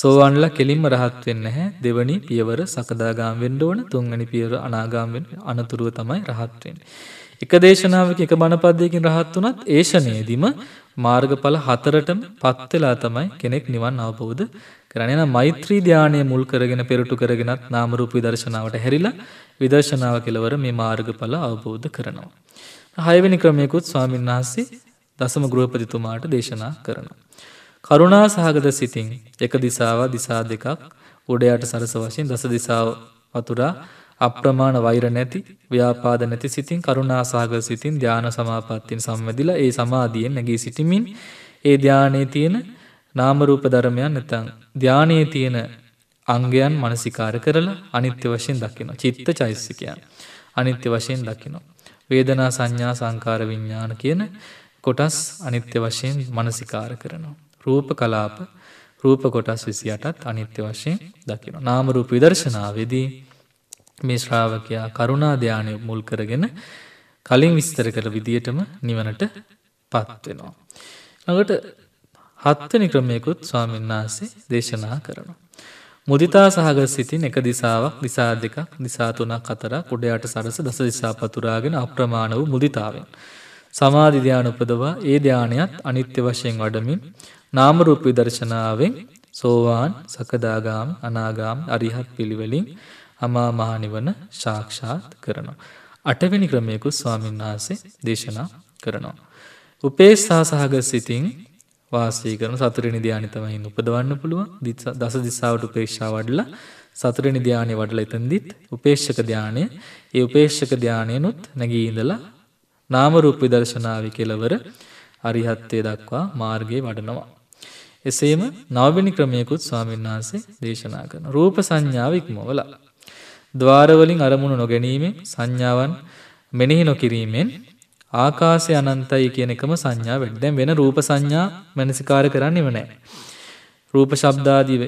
Speaker 2: සෝවන්ල කෙලින්ම රහත් වෙන්න හැ දෙවනි පියවර සකදාගාම් වෙන්ඩ ඕන තුන්ගනි පියවර අනාගාමෙන් අනතුරුව තමයි රහත්වෙන්. එක දේශනාවක එක බණපද්යකින් රහත් වනත් ඒෂනයේදීම මාර්ගඵල හතරටම පත්වෙලා තමයි කෙනෙක් නිවන් අවබෝධ කරන්නේ නම් මෛත්‍රී ධානය මුල් කරගෙන පෙරටු කරගෙනත් නාම රූප විදර්ශනාවට හැරිලා විදර්ශනාව කෙලවර මේ මාර්ගඵල අවබෝධ කරනවා. හයවෙනි ක්‍රමයකුත් ස්වාමීන් වහන්සේ දසම ගෘහපතිතුමාට දේශනා කරනවා. කරුණා සහගත සිතින් එක දිසාව දිසා දෙකක් උඩයට සරස වශයෙන් දස දිසාව වතුරා අප්‍රමාණ වෛර නැති ව්‍යාපාද නැති සිතින් කරුණාසාග සිතින් ධ්‍යාන සමාපත්තියෙන් සම්වැදිලා ඒ සමාධියෙන් නැගී සිටිමින් ඒ ධ්‍යානයේ තියෙන නාමරූප ධර්මයන් නැතන් ධ්‍යානයේ තියෙන අංගයන් මනසිකාර කරලා අනිත්‍ය වශයෙන් දකින චිත්ත චෛස්සිකයන් අනිත්‍ය වශයෙන් දකිනෝ. වේදනා සංඥා සංකාර විඤ්ඥාන කියන කොටස් අනිත්‍ය වශයෙන් මනසිකාර කරනවා. රූප කලාප රූප කොටස් විසියටත් අනිත්‍ය වශයෙන් දකිනවා. නාමරූප විදර්ශනාවේදී මේ ශ්‍රාවකයා කරුණා ධ්‍යානය මුල් කරගෙන කලින් විස්තර කළ විදියටම නිවනට පත්වෙනවා. ළඟට හත්වනි ක්‍රමයකුත් ස්වාමීන් වහන්සේ දේශනා කරනවා. මුදිතා සහග සිතින් එක දිසාවක් දිසා දෙකක් දිසාතුනක් අතර කුඩයට සරස දස දිසා පතුරාගෙන අප්‍රමාණ වූ මුදිතාවෙන්. සමාධිධ්‍යාන උපදවා ඒ ධ්‍යානයත් අනිත්‍ය වශයෙන් වඩමින් නාමරූප විදර්ශනාවෙන් සෝවාන් සකදාගාම් අනාගාම් අරිහත් පිළිවෙලින් අමා මහනිවන ශාක්ෂාත් කරනවා. අටවැනි ක්‍රමයකු ස්වාමීන් වහන්සේ දේශනා කරනවා. උපේස්සා සහග සිතින් වාසය කරන සතුරනි ධ්‍යානි තමයින් උපදවන්න පුළුවන් දස දිසාාවට උපේක්ෂා වඩලා සතුරනි ධ්‍යානය වඩල එතන්දිත් උපේක්ෂක ධ්‍යානය ඒ උපේක්ෂක ධ්‍යානයනුත් නැගී ඉඳලා නාමරූප විදර්ශනාව කෙලවර අරිහත්වය දක්වා මාර්ගයේ වඩනවා. එසේම නවබිනි ක්‍රමයකුත් ස්වාමීන් වහන්සේ දේශනා කරන රූප සංඥාව ඉක්මවල. දවාරවලින් අරමුණු නොගැනීමෙන් සංඥාවන් මෙනෙහි නොකිරීමෙන් ආකාසය අනන්තයි කියන එකම සංඥා වැඩි. දැන් වෙන රූප සංඥා මනසිකාර කරන්නේම නැහැ. රූප ශබ්දාදී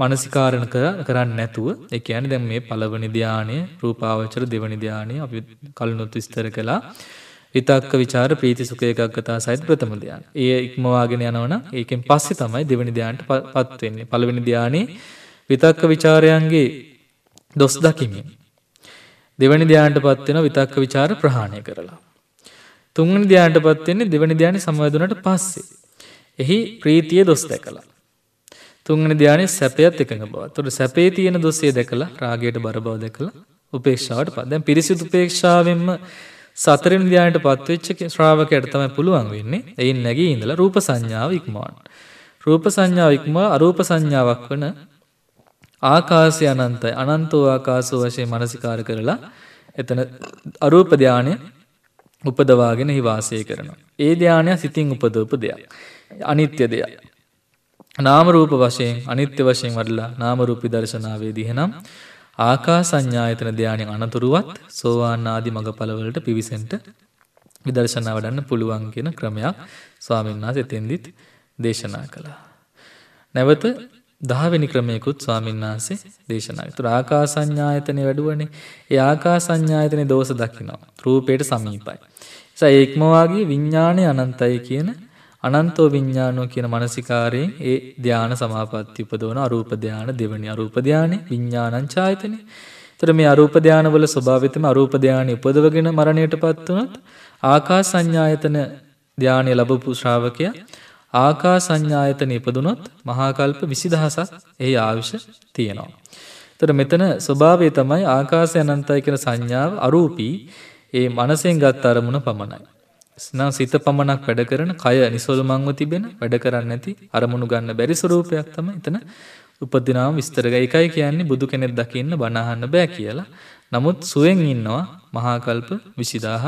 Speaker 2: මනසිකාරණ කරන්නේ නැතුව ඒ කියන්නේ දැන් මේ පළවෙනි ධානය රූපාවචර දෙවෙනි ධානය අපි කලිනුත් විස්තර කළා. විතක්ක විචාර ප්‍රීති සුඛ ඒකාග්‍රතාව සහිත ප්‍රථම ධානය. ඒ ඉක්මවාගෙන යනවනම් ඒකෙන් පස්සේ තමයි දෙවෙනි ධානයට පත් වෙන්නේ. පළවෙනි ධානයේ විතක්ක ਵਿਚාරයන්ගේ දොස් දකිමින් දෙවැනි ධානයටපත් වෙන විතක්ක ਵਿਚාර ප්‍රහාණය කරලා තුන්වනි ධ්‍යානට පත්වෙන්නේ දෙවනි ධ්‍යානෙ සමාදුනට පස්සේ. එහි ප්‍රීතිය දොස් දැකලා. තුන්වනි ධ්‍යානෙ සැපයත් එකඟ බව. ඒතොර සැපේ තියෙන දොස්සේ දැකලා රාගයට බර බව දැකලා උපේක්ෂාවට පත්. දැන් පිරිසිදු උපේක්ෂාවෙන්ම සතරෙන් ධ්‍යානයට පත්වෙච්ච ශ්‍රාවකයට තමයි පුළුවන් වෙන්නේ. එයින් නැගී ඉඳලා රූප සංඥාව ඉක්මවන්න. රූප සංඥාව ඉක්මවා අරූප සංඥාවක් වන ආකාශය අනන්තයි. අනන්තෝ ආකාශෝ වශයෙන් මනසිකාර කරලා එතන අරූප ධානය උපදවාගෙන හිවාසය කරනවා. ඒ ධ්‍යානය සිතින් උපදෝප දෙයක්. අනිත්‍ය දෙයක්. නාමරූප වශයෙන් අනිත්‍ය වශයෙන් වඩලා නාමරූපි දර්ශනාවේදී එහෙනම් ආකා සංඥායතන ධ්‍යානෙන් අනතුරුවත් සෝවාන් ආදී මඟඵලවලට පිවිසෙන්ට විදර්ශනා වඩන්න පුළුවන් කියන ක්‍රමයක් ස්වාමීන් වහන්සේ එතෙන්දිත් දේශනා කළා. නැවත දහවෙනි ක්‍රමයකුත් ස්වාමීන් වහන්සේ දේශනාව තුර ආකා සංඥායතනය වැඩුවනේ ඒ ආකා සංඥායතනය දෝස දකිනවා. රූපයට සමීපයි. ස ඒක්මවාගේ විඤ්ඥානය අනන්තයි කියන අනන්තෝ විඤ්ඥානෝ කියන මනසිකාරයෙන් ඒ ධ්‍යාන සමාපත්ති උපදවන අරූපධ්‍යාන දෙවනි අරූපධ්‍යාන විඤ්ඥානංචායතනය තර මේ අරූපධ්‍යානවල ස්වභාවිතම අරූපධ්‍යානය උපදවගෙන මරණයට පත්වනත් ආකා සංඥායතන ධ්‍යානය ලබපු ශ්‍රාවකය ආකා සංඥායතන ඉපදුනොත් මහාකල්ප විසිදහසක් ඒ ආවිශ්‍ය තියෙනවා. තොට මෙතන ස්වභාවය තමයි ආකාසය අනන්තයි කෙන සංඥාව අරූපී ඒ මනසෙන් ගත් අරමුණ පමණයි. ස්නා සිත පමණක් වැඩ කරන කය නිසොලමංව තිබෙන වැඩ කරන්න ඇති අරමුණු ගන්න බැරි ස්වරූපයක් තම එතන උපදිනාව විස්තරග එකයි කියන්නේ බුදු කෙනෙක් දකින්න බණහන්න බෑ කියලා. නමුත් සුවෙන් ඉන්නවා මහාකල්ප විසිදාහ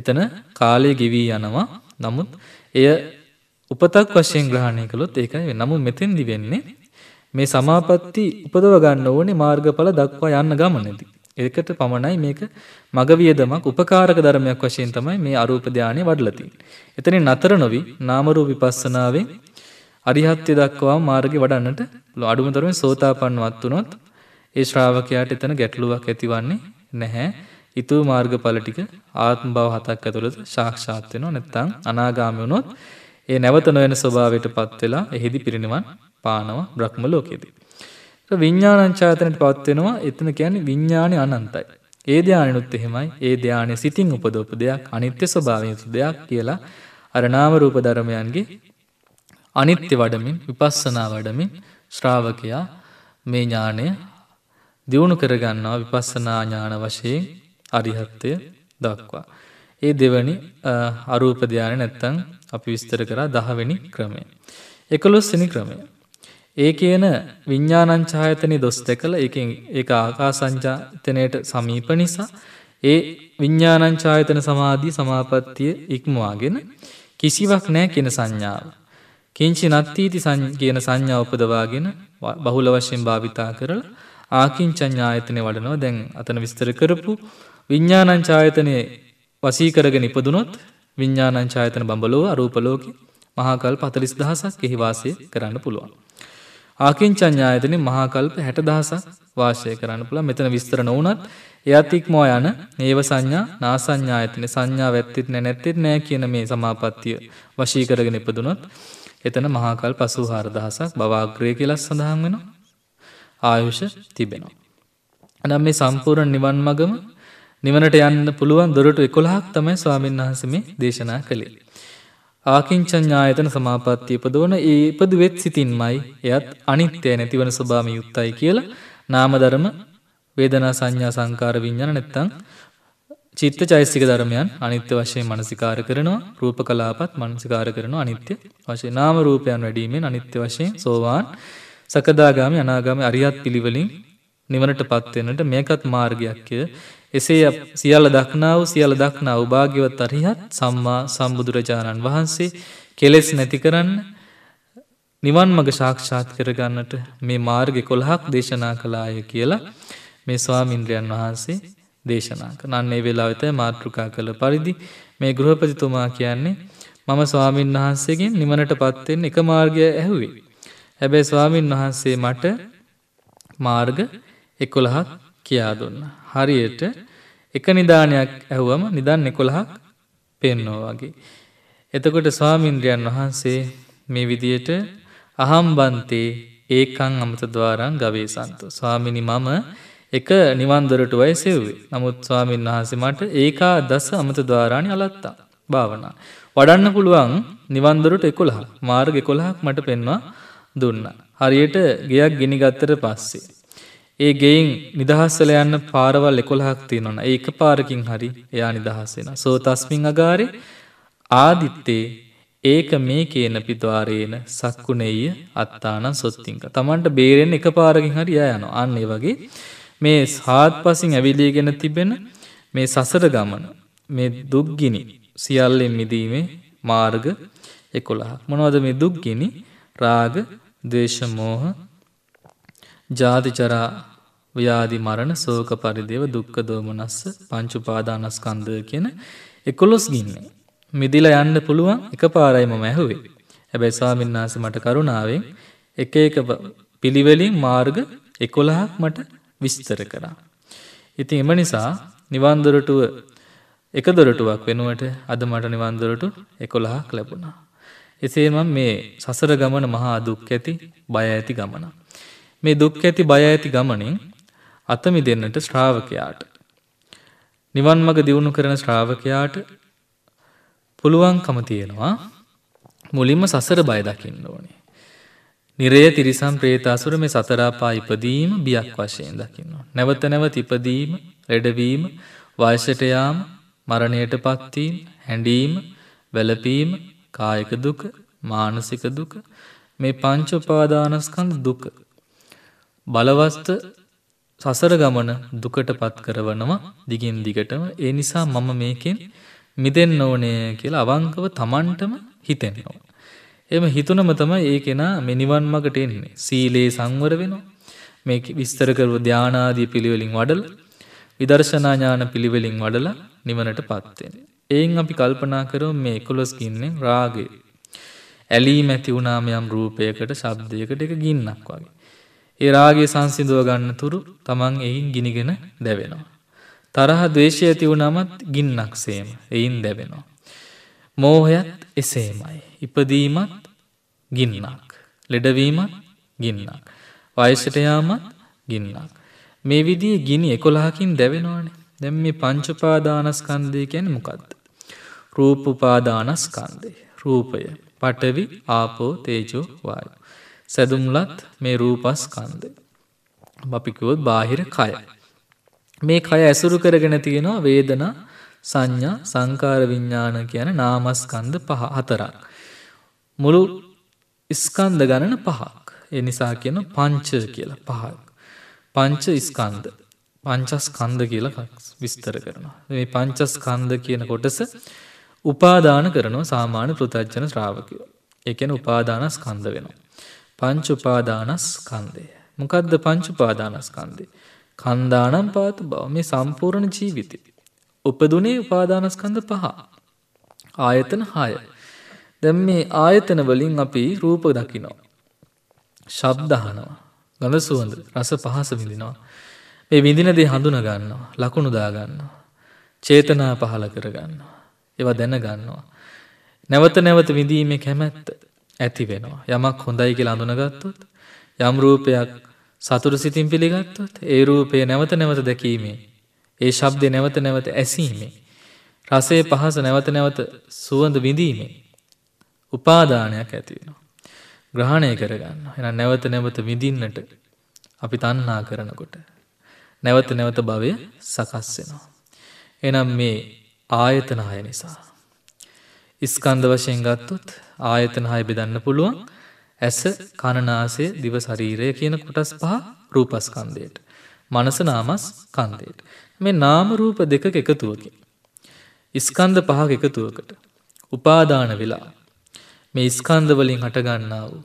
Speaker 2: එතන කාලය ගෙවී යනවා නමුත් එය උපතක් වශයෙන් ග්‍රහණය කළොත් ඒකයි නමු මෙතෙන්දි වෙන්නේ මේ සමාපatti උපදව ගන්න ඕනේ මාර්ගඵල දක්වා යන්න ගමනේදී. ඒකට පමණයි මේක මග වියදමක් උපකාරක ධර්මයක් වශයෙන් තමයි මේ අරූප ධානය වඩලා තින්නේ. එතනින් නතර නොවි නාම රූප විපස්සනාවෙන් අරිහත්ත්‍ය දක්වා මාර්ගේ වඩන්නට පුළුවන්. අඩුම තරමේ සෝතාපන්නවත් වුණොත් ඒ ශ්‍රාවකයාට එතන ගැටලුවක් ඇතිවන්නේ නැහැ. ඊතු මාර්ගඵල ටික ආත්ම භව හතක් ඇතුළත සාක්ෂාත් වෙනවා. නැත්නම් අනාගාමී වුණොත් ඒ නැවත නොයන ස්වභාවයට පත් වෙලා එහිදි පිරිනිවන් පානවා බ්‍රහ්ම ලෝකෙදී. විඤ්ඥානංචාතනයට පත්වෙනවා එතන කියැන විඤ්ඥානය අනන්තයි. ඒ ධ්‍යානනුත් එහෙමයි ඒ ධ්‍යානය සිතින් උපදෝප දෙයක් අනිත්‍ය ස්වභාවයුතු දෙයක් කියලා අරනාම රූප ධර්මයන්ගේ අනිත්‍ය වඩමින් විපස්සනා වඩමින් ශ්‍රාවකයා මේ ඥානය දියුණු කරගන්නවා විපස්සනා ඥාන වශයෙන් අරිහත්වය දක්වා. ඒ දෙවනි අරූප ධානය නැත්තම් අපි විස්තර කරා 10 වෙනි ක්‍රමය. 11 වෙනි ක්‍රමය. ඒ කියන විඥානං ඡායතනෙ දොස් දැකලා ඒකෙන් ඒක ආකාසංචාතනයට සමීප නිසා ඒ විඥානං ඡායතන සමාධි සමාපත්තිය ඉක්මවාගෙන කිසිවක් නැහැ කියන සංඥාව. කිංචි නත්තීති කියන සංඥා උපදවාගෙන බහුල වශයෙන් භාවිතා කරලා ආකින්චඤ්ඤායතනෙ වඩනවා. දැන් අතන විස්තර කරපු විඥානං ඡායතනයේ වසී කරගෙන ඉපදුනොත් විඤ්ඥාණං චායතන බඹලෝ අරූපලෝක මහාකල් පතලිස් දහසක් එහි වාසය කරන්න පුළුවන්. ආකින්චඥායතන මහාකල්ප හැට දහසක් වාශය කරන්න පුළ මෙතන විස්තර නොවනත් එයත්තික්මෝ යන ඒව සංඥා නාසංඥායතන සංඥා වැත්තිත් නැනැත්තෙත් නෑ කියන මේ සමාපත්තිය වශී කරගෙන ඉපදුනොත් එතන මහාකල් පසු හාර දහසක් බවාග්‍රය කියලස් සඳහන් වෙන ආයුෂ තිබෙනවා. අනම් මේ සම්පූර්ණ නිවන් මගම නිවනට යන්න පුළුවන් දොරට එකොළහක් තමයි ස්වාමීන් වහන්සම දේශනා කළේ. ආකින්චඥායතන සමාපත්තිය පදවන ඒ ඉපද වෙත් සිතින්මයි එයත් අනිත්‍යය නැතිවන ස්වභාම යුත්තයි කියලා නාමධරම වේදනා සංඥා සංකාර විඤ්ඥන නැත්තං චිත්ත චෛසික ධර්මයන් අනිත්‍ය වශයෙන් මනසිකාර කරනවා රූප කලාපත් මනසිකාර කරනවා අනිත්‍ය වශය නාම රූපයන් වැඩීමෙන් අනිත්‍ය වශයෙන් සෝවාන් සකදාගාමි අනාගාමි අරියත් පිළිවලින් නිවනට පත්වෙනට මේකත් මාර්ගයක්ය එසේ සියල්ල දක්නාව සියල දක්නා උභාග්‍යවත් අරිහත් සම්මා සම්බුදුරජාණන් වහන්සේ කෙලෙස් නැති කරන්න නිවන් මග ශාක්ෂාත් කරගන්නට මේ මාර්ග කොළහක් දේශනා කලාය කියලා මේ ස්වාමින්ද්‍රයන් වහන්සේ දේශනාක නන්නේ වෙලාවෙත මාතෘකා කළ පරිදි මේ ගෘහපතිතුමා කියන්නේ මම ස්වාමීන් වහන්සේගෙන් නිමනට පත්වෙන් එක මාර්ගය ඇහුවේ. හැබැයි ස්වාමීන් වහන්සේ මට මාර්ග එකොළහක් කියා දුන්න. හරියට එක නිධානයක් ඇහුවම නිදන් එකොළහක් පෙන්නෝ වගේ. එතකොට ස්වාමින්ද්‍රයන් වහන්සේ මේ විදියට අහම්බන්තේ ඒකං අමත දවාරං ගවේ සන්තු. ස්වාමිනි මම එක නිවන්දරට වයි සෙව්වේ නමුත් ස්වාමීන් වහන්සේ මට ඒකා දස අමත දවාරාණි අලත්තා භාවනා. වඩන්න පුළුවන් නිවන්දරට එකොළහ මාර්ග එකොළහක් මට පෙන්වා දුන්න. හරියට ගෙයක් ගිනිගත්තර පස්සේ. ඒ ගෙයින් නිදහස්සල යන්න පාරවල් එකොළහක් තියෙනවන ඒක පාරකින් හරි එයා නිදහස්සෙන. සෝ තස්මින් අගාරි ආදිත්තේ ඒක මේ කියන පිදවාරයන සක්කුණෙය අත්තානන් සොත්තිංක. තමන්ට බේරෙන් එක පාරකින් හරි යන අන්න වගේ මේ සාත් පසින් ඇවිලිය ගෙන තිබෙන මේ සසර ගමන මේ දුක්ගිනි සියල්ලෙන් මිදීමේ මාර්ග එකොළහ. මොනවද මේ දුක්ගිනි රාග දේශමෝහ ජාතිචරා ව්‍යාදි මරණ සෝක පරිදේව දුක්ක දෝමනස්ස පංචුපාදානස්කන්ද කියන එකොලොස් ගින්නේ. මිදිල යන්න පුළුවන් එක පාරයිම මැහුවේ. හැබැයි ස්වාමින්නාස මට කරුණාවෙන් එක එක පිළිවෙලින් මාර්ග එකොළහක් මට විස්තර කරා. ඉති එම නිසා නිවන්දොරටුව එක දොරටුවක් වෙනුවට අද මට නිවන්දොරටු එකොළහක් ලැබුණා. එසේම මේ සසර ගමන මහා දුක් ඇති බය ඇති ගමනක්. මේ දුක් ඇති බය ඇති ගමනින් අතමි දෙන්නට ශ්‍රාවකයාට. නිවන් මඟ දියුණු කරන ශ්‍රාවකයාට පුළුවන්කම තියෙනවා මුලින්ම සසර බය දකින්න ඕනේ. නිරය තිරිසම් ප්‍රේතාසුර මේ සතරාපා ඉපදීම බියක් වශයෙන් දකින්නවා. නැවත නැවත ඉපදීම ලෙඩවීම වයසටයාම් මරණයට පත්වීම් හැඩීම වැලපීම කායක දුක මානසික දුක මේ පංච උපාදානස්කන්ද දුක බලවස්ත සසර ගමන දුකට පත් කරවනවා දිගින් දිගටම ඒ නිසා මම මේකෙන් මිදෙන්න ඕනේ කියලා අවංකව තමන්ටම හිතෙනවා. එම හිතුනම තම ඒ කෙනා මෙනිවන් මගට එන්නේ සීලයේ සංවර වෙනවා මේ විස්තර කරව ධානාදී පිළිවෙලින් වඩල විදර්ශනා ඥාන පිළිවෙලින් වඩලා නිවනට පත්වෙන. එයින් අපි කල්පනා කරව මේ එකොළොස් ගින්නෙන් රාගය. ඇලී මැති වුනාම යම් රූපයකට ශබ්දයකට එක ගින්නක් වගේ. ඒ රාගේ සංසිඳුව ගන්න තුරු තමන් එයින් ගිනිගෙන දැවෙනවා. තරහ දවේශය ඇති වුණමත් ගින්නක් සේම එයින් දැබෙනවා. මෝහයත් එසේමයි. ඉපදීමත් ගින්නක්. ලෙඩවීමත් ගින්නක්. වයසටයාමත් ගින්නක්. මේ විදිී ගිනි එකොළහකින් දැවෙනවානේ දැම් මේ පංචපාදානස්කන්දය කැන මොකක්ද. රූපපාදානස්කන්දේ. රූපය පටවි ආපෝ තේජෝ වායු. සැදුම්ලත් මේ රූපස්කන්ද. අපිකුවත් බාහිර කය. මේ කය ඇසුරු කරගෙන තියෙනවා වේදනා සංඥා සංකාර විඤ්ඥාන කියන නාමස්කන්ද පහ හතරක්. මුළු ඉස්කන්ද ගණන පහක්. එනිසා කියන පංච කියලා පහක්. පංච ඉස්කන්ද. පංචස්කන්ද කියලා විස්තර කරනවා. මේ පංචස්කන්ද කියන කොටස උපාදාන කරනවා සාමාන්‍ය පෘතච්චන ශ්‍රාවකයෝ. එකන උපාදානස්කන්ද වෙනවා. පංචුපාදානස්කන්දය. මොකදද පංචුපාදානස්කන්දය. කන්දානම් පාතු බව මේ සම්පූර්ණ ජීවිතය. උපදුනේ උපාදානස්කන්ද පහ. ආයතන හාය. දැම් මේ ආයතන වලින් අපි රූප දකිනෝ. ශබ්දහනවා. ගඳ සුවඳ රස පහස විඳිනවා. මේ විඳිනදේ හඳුන ගන්නවා ලකුණු දාගන්නවා. චේතනා පහල කරගන්නවා. ඒවා දැන ගන්නවා. නැවත නැවත විඳීමේ කැමැත්ත ඇති වෙනවා. යමක් හොඳයි කියලා අඳුනගත්තොත් යම් රූපයක් සතුරු සිතින් පිළිගත්තොත් ඒ රූපය නැවත නැවත දැකීමේ ඒ ශබ්දය නැවත නැවත ඇසීමේ රසේ පහස නැවත නැවත සුවඳ විඳීමේ උපාදානයක් ඇතිවෙනවා. ග්‍රහණය කරගන්න එන නැවත නැවත විඳින්නට අපි තන්නා කරනකොට නැවත නැවත භවය සකස් වෙනවා. එනම් මේ ආයතනහය නිසා. ඉස්කන්ධ වශයෙන් ගත්තොත් ආයතන හය බෙදන්න පුළුවන් ඇස කණනාසය දිවශරීරය කියන කොටස් පහ රූපස්කන්දයට. මනස නාමස් කන්දයට. මේ නාම රූප දෙක එකතුවකින්. ඉස්කන්ද පහක එකතුවකට. උපාදාන වෙලා. මේ ඉස්කන්දවලින් හටගන්නා වූ.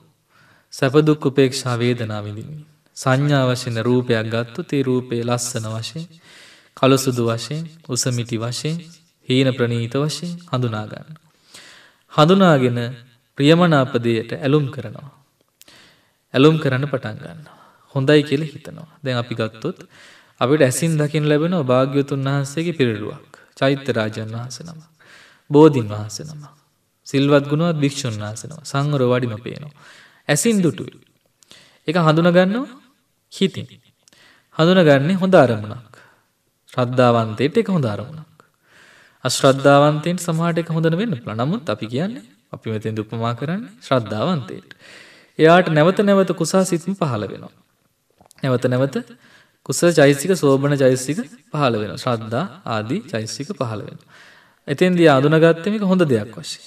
Speaker 2: සැපදුක් උපේක්ෂා වේදනා විඳින්නේ. සංඥා වශයෙන් රූපයක් ගත්තු තේ රූපය ලස්සන වශයෙන් කලසුදු වශයෙන් උසමිටි වශයෙන් හීන ප්‍රනීත වශයෙන් හඳුනාගන්න. හඳුනාගෙන ප්‍රියමනාප දෙයට ඇලුම් කරනවා. ඇලුම් කරන්න පටන් ගන්නවා. හොඳයි කියලා හිතනවා. දැන් අපි ගත්තොත් අපිට ඇසින් දකින් ලැබෙනවා භාග්‍යවතුන් වහන්සේගේ පිරිරුවක්. චෛත්‍ය රාජන් වහන්සේ නම. බෝධින් වහන්සේ නම. සිල්වත් ගුණවත් භික්ෂුන් වහන්සේ නම. සංවර වඩිම පේනවා. ඇසින් දුටුවේ. ඒක හඳුනගන්නවා හිතින්. හඳුනගන්නේ හොඳ අරමුණක්. ශ්‍රද්ධාවන්තයට ඒක හොඳ අරමුණක්. අශ්‍රද්ධාවන්තයෙන් සමහට එක හොඳන වෙන්න පුළ නමුත් අපි කියන්නේ අපි මෙතෙන් දුපමා කරන්න ශ්‍රද්ධාවන්තයට. එයාට නැවත නැවත කුසා සිතින් පහළ වෙනවා. නැවත නැවත කුස ජයිසික සෝභන ජයිසික පහළ වෙන ශ්‍රද්ධා ආදී ජයිසික පහළ වෙන. එතෙන් දී අඳුනගත්තමික හොඳ දෙයක් වශය.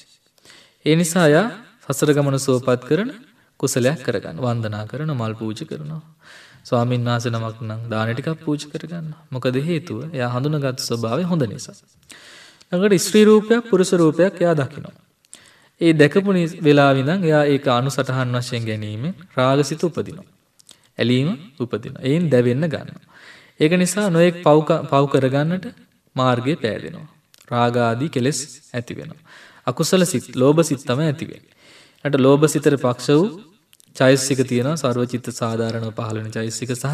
Speaker 2: ඒ නිසා යා සසර ගමන සෝපත් කරන කුසලයක් කරගන්න වන්දනා කරන මල් පූජ කරනවා. ස්වාමීන් වහස නමක් නම් දානටිකක් පූජ කරගන්න මොකද හේතුව එය හඳුනගත් ස්වභාවය හොඳ නිසා. ඇඟට ස්ත්‍රී රූපයක් පුරුෂ රූපයක් එයා දකිනවා. ඒ දැකපු වෙලාවෙ ඉඳන් එයා ඒක අනුසටහන් වශයෙන් ගැනීමෙන් රාගසිත උපදිනවා. ඇලීම උපදිනවා. එයින් දැවෙන්න ගන්නවා. ඒක නිසා නොඑක් පව් කරගන්නට මාර්ගය පෑදෙනවා. රාගාදී කෙලෙස් ඇති වෙනවා. අකුසල සිත්, ලෝභ සිත් තමයි ඇති වෙන්නේ. ඊට ලෝභ සිතේ පක්ෂ වූ චෛසික තියෙනවා. ਸਰවචිත්ත සාධාරණව පහළ වෙන චෛසික සහ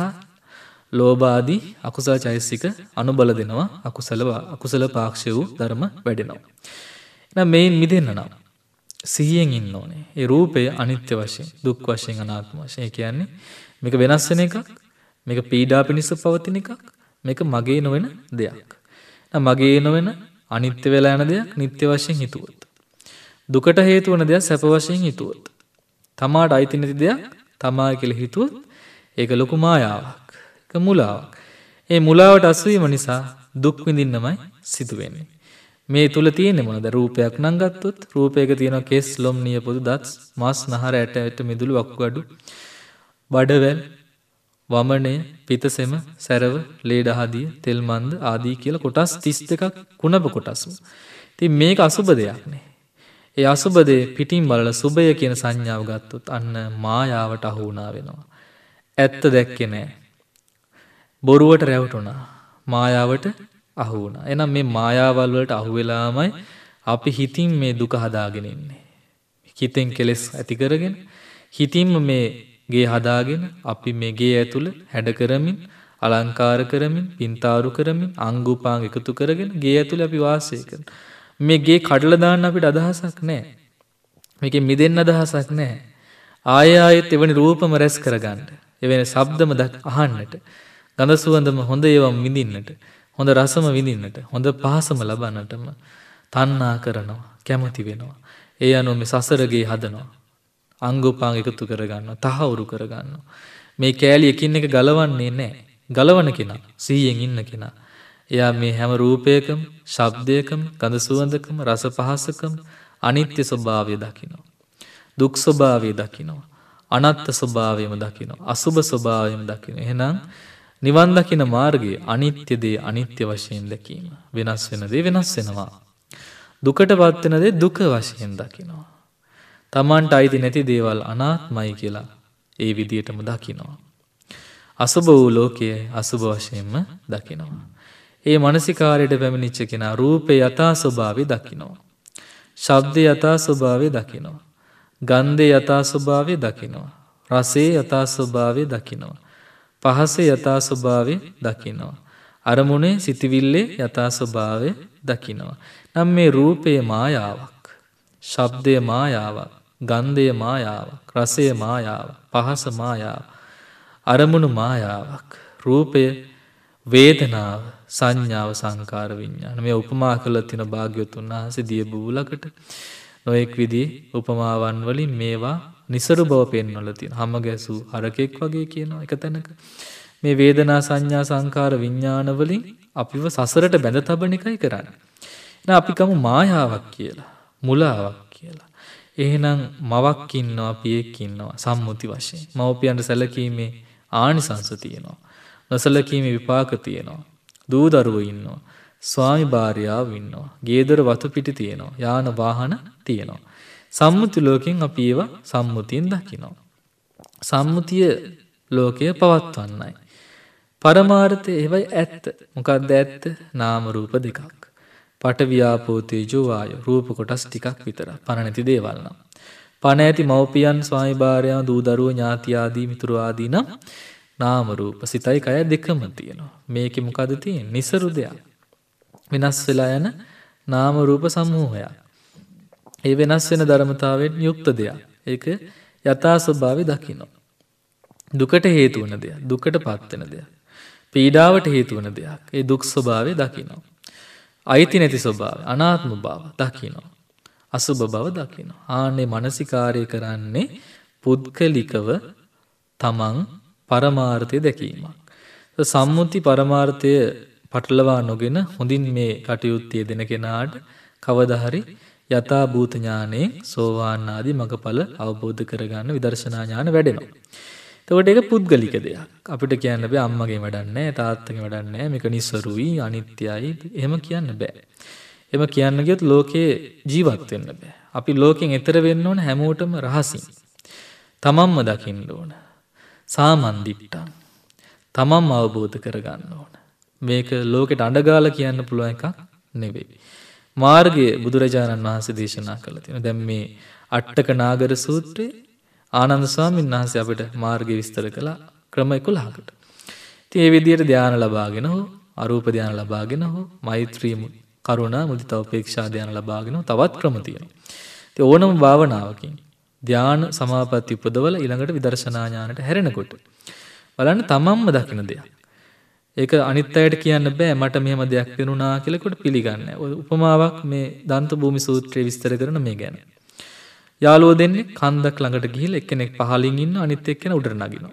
Speaker 2: ලෝබාදී අකුසල චෛසික අනුබල දෙනවා අකුසල අකුසල පාක්ෂ වූ ධර්ම වැඩෙනවා. එනම් මේන් මිදෙන්න නම් සිහියෙන් ඉන්න ඕනේ. ඒ රූපය අනිත්‍ය වශයෙන්, දුක් වශයෙන්, අනාත්ම වශයෙන් කියන්නේ මේක වෙනස් වෙන එකක්, මේක පීඩා පිණිස පවතින එකක්, මේක මගේ නොවන දෙයක්. මගේ නොවන අනිත්‍ය වෙලා යන දෙයක් නිත්‍ය වශයෙන් හිතුවොත්. දුකට හේතු වන දෙයක් සැප වශයෙන් හිතුවොත්. තමාට අයිති නැති දෙයක් තමා කියලා හිතුවොත් ඒක ලොකු මායාවක්. එක මුලාවක්. ඒ මුලාවට අස්වීම නිසා දුක්විඳින්නමයි සිදුවෙන්නේ. මේ තුළ තියෙන මොනද රූපයක් නංගත්තොත් රූපයක තියෙන කෙස් ලොම් නියපොතු දත් මස් නහර ඇට ඇට මිදුළු වක්කු අඩු බඩවැල් වමනය පිතසෙම සැරව ලේඩහදිය තෙල්මන්ද ආදී කියල කොටස් තිස් දෙකක් කුණප කොටසු. ති මේක අසුබ දෙයක්නේ. ඒ අසුබදේ පිටින් බලල සුභය කියන සංඥාව ගත්තොත් අන්න මායාවට අහුුණා වෙනවා. ඇත්ත දැක්කෙනෑ බොරුවට රැවටුණා. මායාවට අහු වුණා. එහෙනම් මේ මායාවල් වලට අහු වෙලාමයි අපි හිතින් මේ දුක හදාගෙන ඉන්නේ. හිතෙන් කෙලෙස් ඇති කරගෙන හිතින්ම මේ ගේ හදාගෙන අපි මේ ගේ ඇතුළ හැඩ කරමින් අලංකාර කරමින් පින්තාරු කරමින් අංගුපාංග එකතු කරගෙන ගේ ඇතුළ අපි වාසය කරන. මේ ගේ කඩලා දාන්න අපිට අදහසක් නැහැ. මේකෙන් මිදෙන්න අදහසක් නැහැ. ආය ආයෙත් එවැනි රූපම රැස් කරගන්න. එවැනි ශබ්දම අහන්නට ගඳ සුවඳම හොඳ ඒවම් විඳින්නට හොඳ රසම විඳින්නට හොඳ පහසම ලබන්නටම තන්නා කරනවා කැමති වෙනවා. ඒ අනුව මේ සසරගේ හදනවා. අංගුපාං එකතු කරගන්න තහවුරු කරගන්න. මේ කෑලි එකින් එක ගලවන්නේ නෑ. ගලවන කෙනා සීයෙන් ඉන්න කෙනා. එයා මේ හැම රූපයකම ශබ්දයකම ගඳ සුවඳකම රස පහසකම අනිත්‍ය ස්වභාවය දකිනවා. දුක් ස්වභාවය දකිනවා. අනත්ත ස්වභාවයම දකිනවා. අසුභ ස්වභාවයම දකිනවා. එහෙනම් නිවන් දකින මාර්ගයේ අනිත්‍ය දේ අනිත්‍ය වශයෙන් දැකීම. වෙනස් වෙන දේ වෙනස් වෙනවා. දුකට පත්වෙන දේ දුක වශයෙන් දකිනවා. තමන්ට අයිති නැති දේවල් අනාත්මයි කියලා ඒ විදියටම දකිනවා. අසුභ වූ ලෝකයේ අසුභ වශයෙන්ම දකිනවා. ඒ මනසිකාරයට පැමිණිච්ච කෙන රූපය යථා ස්වභාවේ දකිනවා. ශබ්දය යථා ස්වභාවේ දකිනවා. ගන්ධය යථා ස්වභාවේ දකිනවා. රසේ යථා ස්වභාවේ දකිනවා. පහස යථාස්වභාවය දකිනවා. අරමුණේ සිතිවිල්ලේ යථාස්වභාවය දකිනවා. නම් මේ රූපය මායාවක්. ශබ්දය මායාවක්. ගන්ධය මායාවක්. රසය මායාව. පහස මායාව. අරමුණු මායාවක්. රූපය වේදනාව සංඥාව සංකාර විඤ්ඥාන මේ උපමා කළ තින භාග්‍යොතුන් වහස දිය බූලකට නොයෙක් විදි උපමාවන් වලින් මේවා නිසරු බව පෙන්වල තියෙන හම ගැසූ හරකෙක් වගේ කියනවා එක තැනක. මේ වේදනා සංඥා සංකාර විඤ්ඥානවලින් අපිව සසරට බැඳ තබන එකයි කරන්න. එ අපිකම මායාවක් කියලා මුලාවක් කියලා. එහෙනම් මවක් ඉන්නවා පියෙක් ඉන්නවා සම්මුති වශයෙන් මවපියන්ට සැලකීමේ ආනිසංස තියෙනවා. නොසලකීමේ විපාක තියෙනවා. දූදරුව ඉන්නවා. ස්වාමි භාරයාාව ඉන්නවා. ගේදර වතු පිටි තියෙනවා. යාන වාහන තියෙනවා. සම්මුති ලෝකෙන් අපි ඒවා සම්මුතියෙන් දකිනවා. සම්මුතිය ලෝකය පවත්වන්නයි. පරමාර්ථය එවයි ඇත්ත මොකක්ද ඇත්ත නාමරූප දෙකක්. පටව්‍යාපෝතේජෝවාය රූප කොටස් ටිකක් විතර පණනැති දේවල්නම්. පණ ඇති මව්පියන් ස්වායිභාරයා දූදරුව ඥාතියාදී මිතුරවාදී නම් නාමරූප සිතයි කය දෙකම තියෙනවා. මේක මොකද තියෙන් නිසරු දෙයක්. වෙනස් වෙලා යන නාමරූප සමූහයක්. ඒ වෙනස් වෙන ධර්මතාවෙන් යුක්ත දෙයක්. ඒක යථා ස්වභාවය දකිනවා. දුකට හේතු වන දෙයක්, දුකට පත් වෙන දෙයක්. පීඩාවට හේතු වන දෙයක්. ඒ දුක් ස්වභාවය දකිනවා. අයිති නැති ස්වභාවය, අනාත්ම බව දකිනවා. අසුභ බව දකිනවා. ආන්නේ මානසිකාර්ය කරන්නේ පුද්ගලිකව තමන් පරමාර්ථය දැකීමක්. සම්මුති පරමාර්ථය පටලවා නොගෙන හොඳින් මේ කටයුත්තේ දෙන කෙනාට කවදාහරි යථා භූත ඥානෙන් සෝවාන් ආදී මගඵල අවබෝධ කරගන්න විදර්ශනා ඥාන වැඩෙනවා. එතකොට ඒක පුද්ගලික දෙයක්. අපිට කියන්න බෑ අම්මගෙන් වැඩක් නැහැ, තාත්තගෙන් වැඩක් නැහැ, මේක නිස්සරුයි, අනිත්‍යයි, එහෙම කියන්න බෑ. එම කියන්න ගියොත් ලෝකේ ජීවත් වෙන්න බෑ. අපි ලෝකෙන් එතර වෙන්න ඕන හැමෝටම රහසින්. තමන්ම දකින්න ඕන. සාමන්දිට්ටං. තමන්ම අවබෝධ කරගන්න ඕන. මේක ලෝකෙට අඬගාලා කියන්න පුළුවන් එකක් නෙවෙයි. මාර්ගය බුදුරජාණන් වහන්සේ දේශනා කළ තියෙන. දැන් මේ අට්ටක නාගර සූත්‍රයේ ආනන්ද ස්වාමීන් වහන්සේ අපිට මාර්ගය විස්තර කළා ක්‍රම 11කට. ඉතින් මේ විදිහට ධානය ලබාගෙන හෝ අරූප ධානය ලබාගෙන හෝ මෛත්‍රී කරුණා මුදිතා උපේක්ෂා ධානය ලබාගෙන තවත් ක්‍රම තියෙනවා. ඉතින් ඕනම භාවනාවකින් ධාන සමාපatti උපදවල ඊළඟට විදර්ශනා ඥානට හැරෙනකොට බලන්න තමන්ම දකින දෙයක්. ඒක අනිත් අයට කියන්න බෑ මට මෙහම දෙයක් පෙනුනා කෙලකොට පිළිගන්න උපමාවක් මේ දන්ත භූමි සූත්‍රය විස්තර කරන මේ ගැන. යාලෝ දෙන්නේ කන්දක් ළඟට ගිහිල් එකනෙක් පහලින් ඉන්න අනිත් එක්කෙන උඩර නගෙනවා.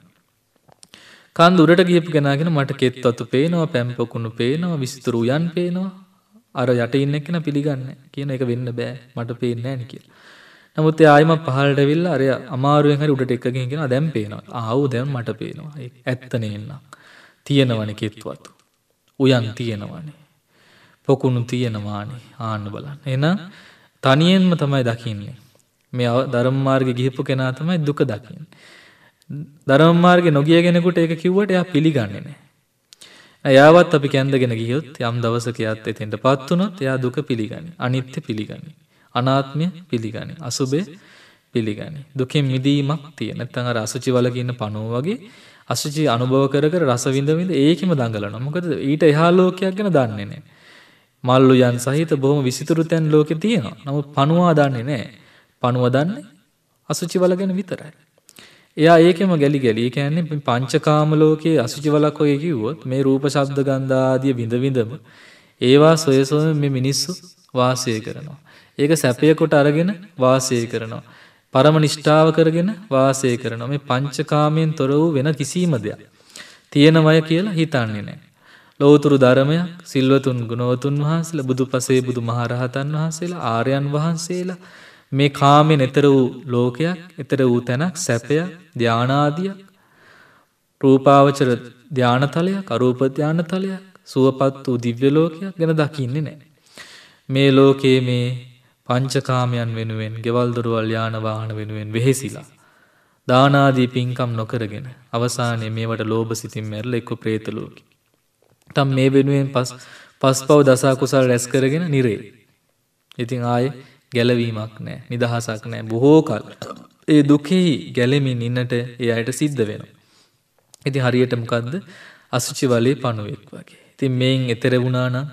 Speaker 2: කන්ද උඩට ගියපු කෙනගෙන මට කෙත් අතු පේනවා පැම්පකුණු පේනවා විසිතුරු යන් පේනවා අර යට ඉන්න කෙන පිළිගන්න කියන එක වෙන්න බෑ මට පේන්නේ නෑන කියලා. නමුත් ආයම පහළට වෙල්ලා අරය අමාරුවෙන් හරි උඩට එකගෙනගෙන දැන් පේනවා. ආවෝ දැන් මට පේනවා. ඇත්ත නේන්නම්. තියෙනවන කෙත්වතු. උයන් තියෙනවනේ. පොකුණු තියෙනවානේ ආන්න බලන්න. එන තනියෙන්ම තමයි දකින්නේ. මේ ධර්මමාර්ග ගිහිපු කෙනා තමයි දුක දකින්න. ධර්මමාර්ග නොගිය කෙනෙකුට ඒක කිව්වට එයා පිළිගන්නේ නැහැ. එයාවත් අපි කැඳගෙන ගියොත් යම් දවසක එයාත් එතෙන්ට පත් වුණොත් එයා දුක පිළිගනි. අනිත්‍ය පිළිගනි. අනාත්මය පිළිගනි. අසුබේ පිළිගනි. දුකෙන් මිදීමක් තියෙන. නැත්නම් අර අසුචි වලක ඉන්න පණුව වගේ අසුචි අනුභව කර කර රස විඳ විඳ ඒකෙම දඟලනවා. මොකද ඊට එහා ලෝකයක් ගැන දන්නේ නැහැ. මල්ලු යන් සහිත බොහොම විසිතුරු තැන් ලෝකේ තියෙනවා. නමුත් පණුවා දන්නේ නැහැ. පණුව දන්නේ අසුචි වල ගැන විතරයි. එයා ඒකෙම ගැලි ගැලි. ඒ කියන්නේ පංචකාම ලෝකයේ අසුචි වලක් ඔය කිව්වොත් මේ රූප ශබ්ද ගන්ධ ආදී විඳ විඳම ඒවා සොයසොයම මේ මිනිස්සු වාසය කරනවා. ඒක සැපය කොට අරගෙන වාසය කරනවා. පරම නිෂ්ඨාව කරගෙන වාසය කරනවා. මේ පංචකාමයෙන් තොර වූ වෙන කිසිම දෙයක් තියෙනවය කියලා හිතන්නේ නැහැ. ලෞතුරු ධර්මයක් සිල්වතුන් ගුණවතුන් වහන්සේලා බුදුපසේ බුදුමහරහතන් වහන්සේලා ආර්යයන් වහන්සේලා මේ කාමෙන් එතර වූ ලෝකයක් එතර වූ තැනක් සැපය ධානාදියක් රූපාවචර ධානතලයක් අරූපධ්‍යාන තලයක් සුවපත් වූ දිව්‍ය ලෝකයක් ගැන දකින්නේ නෑ. මේ ලෝකයේ මේ පංචකාමයන් වෙනුවෙන් ගෙවල් දොරවල් යානවාහන වෙනුවෙන් වෙහෙසිලා. දානාදී පින්කම් නොකරගෙන අවසානයේ මේවට ලෝභ සිතින් මැරල එක්ක ප්‍රේතලෝකි. තම් මේ වෙනුවෙන් පස් පස් පව් දසා කුසල් රැස් කරගෙන නිරේ. ඉතිං ආය ගැලවීමක් නෑ නිදහසක් නෑ බොහෝකල්. ඒ දුකෙහි ගැලෙමින් ඉන්නට ඒ අයට සිද්ධ වෙන. ඉති හරියටමකක්ද අසුචි වලේ පණුවෙක් වගේ. ඉතින් මෙයින් එතෙරවුණානම්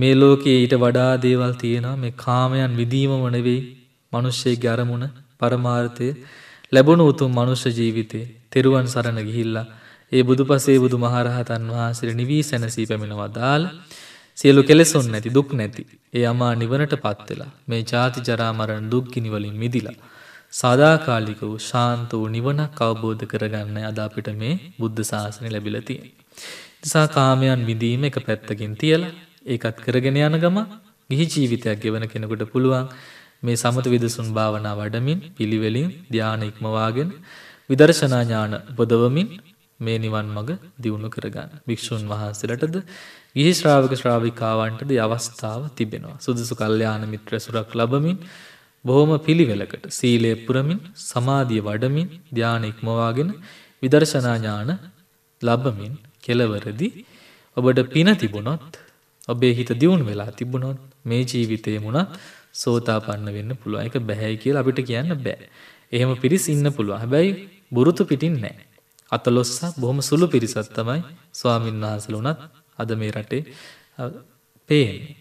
Speaker 2: මේ ලෝකයේ ඊට වඩා දේවල් තියෙනවා මේ කාමයන් විදීම වනවෙයි මනුෂ්‍යය ගැරමුණ පරමාර්ථය ලැබුණු උතුම් මනුෂ්‍ය ජීවිතේ තෙරුවන් සරණ ගිහිල්ලා ඒ බුදු පසේ බුදු මහරහතන් වහන්සේ නිවී සැනසී පැමිණවදාල් සියලු කෙලෙසුන් නැති දුක් නැති ඒ අමා නිවනට පත්වෙලා මේ ජාති ජරාමරණ දුක්ගිනිවලින් මිදිලා. සදාකාලික වූ ශාන්ත වූ නිවනක් අවබෝධ කරගන්න අද අපිට මේ බුද්ධ ශාසනය ලැබිලතිය. නිසා කාමයන් විඳීම එක පැත්තකින් තියලා ඒකත් කරගෙන යන ගම ගිහි ජීවිතයක් ගෙවන කෙනෙකුට පුළුවන් මේ සමත විදසුන් භාවනා වඩමින් පිළිවෙලින් ධ්‍යාන ඉක්මවාගෙන විදර්ශනා ඥාන උපදවමින් මේ නිවන් මඟ දියුණු කරගන්න. භික්ෂූන් වහන්සේලටද ගිහි ශ්‍රාවක ශ්‍රාවිකාවන්ටද අවස්ථාව තිබෙනවා. සුදුසු කල්යාණ මිත්‍ර සුරක් ලබමින් බොහොම පිළිවෙලකට සීලය පුරමින් සමාධිය වඩමින් ධ්‍යාන ඉක්මවාගෙන විදර්ශනා ඥාන ලබමින් කෙලවරදී ඔබට පින තිබුණොත් ඔබේ හිත දියුණු වෙලා තිබුණොත් මේ ජීවිතේ මුණත් සෝතාපන්න වෙන්න පුළුවන් එක බැහැයි කියලා අපිට කියන්න බෑ. එහෙම පිරිස් ඉන්න පුළුවන්. හැබැයි බුරුතු පිටින් නැහැ. අතලොස්ස බොහොම සුළු පිරිසක් තමයි ස්වාමින් වහන්සේලා උනත් අද මේ රටේ පේන්නේ.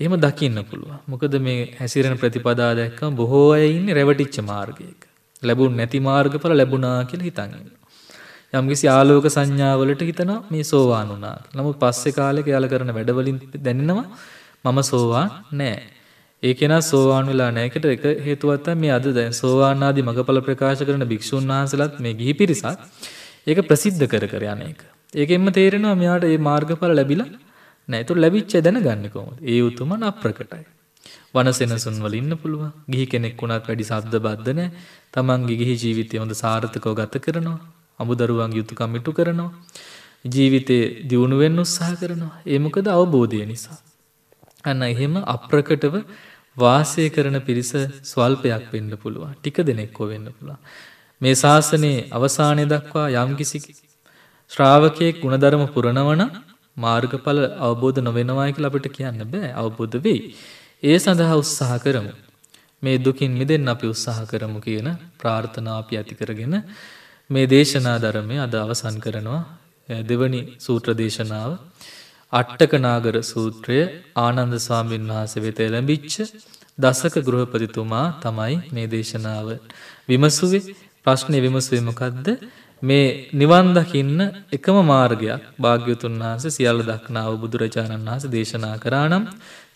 Speaker 2: එහෙම දකින්න පුළුවන්. මොකද මේ හැසිරෙන ප්‍රතිපදා දැක්කම බොහෝ අය ඉන්නේ රැවටිච්ච මාර්ගයක. ලැබුණ නැති මාර්ගඵල ලැබුණා කියලා හිතන් ඉන්නවා. යම්කිසි ආලෝක සංඥාවලට හිතනවා මේ සෝවාන් වුණා. නමුත් පස්සේ කාලෙක යාල කරන වැඩවලින් දැනෙනවා මම සෝවාන් නෑ. ඒ කෙනා සෝවාන් වෙලා නෑ. ඒකට එක හේතුවක් මේ අද දැන් සෝවාන් ආදී මගපල ප්‍රකාශ කරන භික්ෂුන් වහන්සේලාත් මේ ගිහි පිරිසත් ඒක ප්‍රසිද්ධ කර කර යන එක. ඒකෙන්ම තේරෙනවා මෙයාට මේ මාර්ගඵල ලැබිලා නෑ. ඒතොර ලැබිච්ච දැනගන්නේ කොහොමද? ඒ උතුමන් අප්‍රකටයි. වනසෙනසුන් වල ඉන්න පුළුවන්. ගිහි කෙනෙක් වුණත් වැඩි ශබ්ද බද්ධ නැහැ. තමන්ගේ ගිහි ජීවිතය හොඳ සාර්ථකව ගත කරනවා. අමුදරුවන් යුතුකම් ඉටු කරනවා. ජීවිතය දියුණුවෙන් උත්සාහ කරනවා ඒමොකද අවබෝධය නිසා. අන්න එහෙම අප්‍රකටව වාසය කරන පිරිස ස්වල්පයක් වෙන්න පුළුවන් ටික දෙනෙක්කෝ වෙන්න පුළා. මේ ශාසනයේ අවසානය දක්වා යම්කිසි ශ්‍රාවකයෙක් ගුණධර්ම පුරණවන මාර්ගඵල අවබෝධ නොවෙනවායක ලබට කියන්න බෑ අවබෝධ වෙයි. ඒ සඳහා උත්සාහ කරමු. මේ දුකින් මිදෙන් අපි උත්සාහ කරමු කියන ප්‍රාර්ථනාපි ඇතිකරගෙන මේ දේශනා ධරමය අද අවසන් කරනවා දෙවනි සූත්‍ර දේශනාව අට්ටකනාගර සූත්‍රය ආනන්ද ස්වාමීන් වහන්ස වෙත එළඹිච්ච දසක ගෘහපතිතුමා තමයි මේ දේශනාව විමසුවේ ප්‍රශ්නය විමසුවමකක්ද මේ නිවන්දකින්න එකම මාර්ගයක් භාග්‍යතුන් වහන්ස සියල්ල දක්නාව බුදුරජාණන් වහස දේශනා කරානම්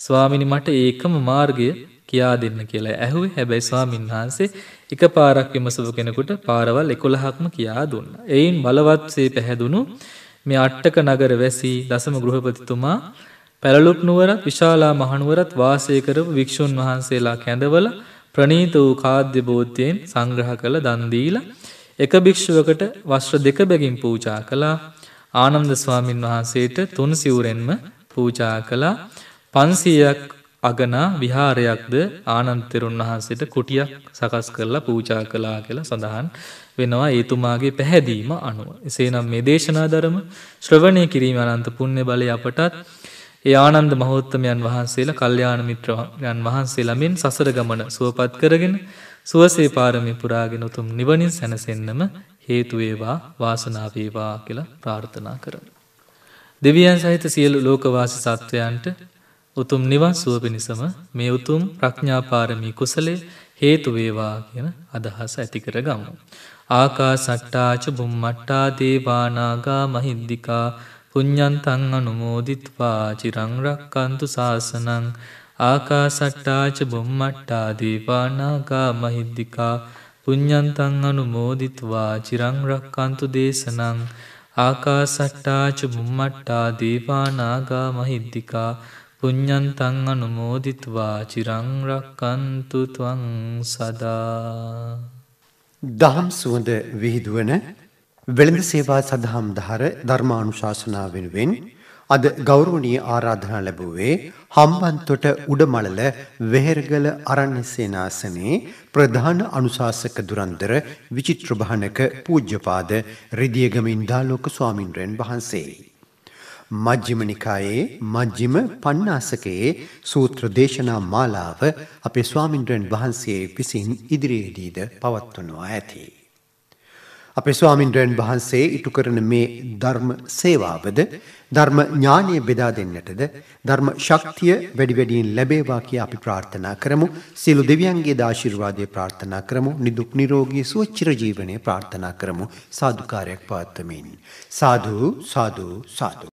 Speaker 2: ස්වාමිනි මට ඒකම මාර්ගය කියා දෙන්න කියලා ඇහුවේ හැබැයි ස්වාමින් වහන්සේ එක පාරක් විමසපු කෙනෙකුට පාරවල් එකොළහක්ම කියා දුන්න. එයින් බලවත්සේ පැහැදුණු මේ අට්ටක නගර වැසි දසම ගෘහපතිතුමා පැළලුක් නුවරත් විශාලා මහනුවරත් වාසය කරපු වික්ෂූන් වහන්සේලා කැඳවල ප්‍රනීත වූ කාද්‍ය බෝධයෙන් සංග්‍රහ කළ දන්දීල එක භික්ෂුවකට වශ්‍ර දෙක බැගින් පූජා කළා ආනන්ද ස්වාමින් වහන්සේට තුන් සිවුරෙන්ම පූජා කළා පන්සීයක් අගනා විහාරයක්ද ආනන්ද තෙරුන් වහන්සේට කුටියක් සකස් කරලා පූජා කළා කියලා සඳහන් වෙනවා ඒතුමාගේ පැහැදීම අනුව. එසේනම් මේ දේශනා ධර්ම ශ්‍රවණය කිරීම අනන්ත පුණ්‍ය බලය අපටත් ඒ ආනන්ද මහෝත්තමයන් වහන්සේලා කල්යාණ මිත්‍රයන් වහන්සේලාමින් සසර ගමන සුවපත් කරගෙන සුවසේ පාරමී පුරාගෙන උතුම් නිවනින් සැනසෙන්නම හේතු වේවා වාසනාව වේවා කියලා ප්‍රාර්ථනා කරමි. දෙවියන් සහිත සියලු ලෝකවාසී සත්වයන්ට උතුම් නිවන් සුව පිණිසම මේ උතුම් ප්‍රඥාපාරමී කුසලේ හේතුවේවා කියන අදහස ඇතිකර ගමු. ආකා සට්ටාච බුම්මට්ටා දේවානාගා මහින්දිකා පුඤ්ඥන්තන් අනුමෝදිත්වා චිරංරක්කන්තු ශාසනං ආකා සට්ටාච බුම්මට්ටා දේවානාගා මහිද්දිකා පුඤ්ඥන්තන් අනුමෝදිත්වා චිරංරක්කන්තු දේශනං ආකා සට්ටාච බුම්මට්ටා දේවානාගා මහිද්දිකා පුඤ්ඥන්තන් අනුමෝදිත්වා චිරංරක්කන්තු තුවන් සදා
Speaker 1: දහම් සුවඳ විහිදුවන වෙළඳ සේවා සඳහම් දහර ධර්මානුශාසනා වෙනුවෙන් අද ගෞරෝණී ආරාධනා ලැබුවේ හම්බන්තොට උඩමළල වෙහෙරගල අරණ්‍ය සේනාසනයේ ප්‍රධාන අනුශාසක දුරන්දර විචිත්‍රභානක පූජ්‍යපාද රිදියගමින් දාලෝක ස්වාමින්ද්‍රයන් වහන්සේයි. මජ්ජිම නිකායේ මජ්ජිම පණ්ණාසකයේ සූත්‍ර දේශනා මාලාව අපේ ස්වාමින්ද්‍රයන් වහන්සේ විසින් ඉදිරියේදීද පවත්වනවා ඇති. අපේ ස්වාමින්ද්‍රයන් වහන්සේ ඉටු කරන මේ ධර්ම සේවාවද ධර්ම ඥානය බෙදා දෙන්නටද ධර්ම ශක්තිය වැඩි වැඩියෙන් ලැබේවා කියා අපි ප්‍රාර්ථනා කරමු. සියලු දෙවියන්ගේ ආශිර්වාදය ප්‍රාර්ථනා කරමු. නිදුක් නිරෝගී සුව චිරජීවනයේ ප්‍රාර්ථනා කරමු. සාදුකාරයක් පවත්වමින්. සාදු සාදු සාදු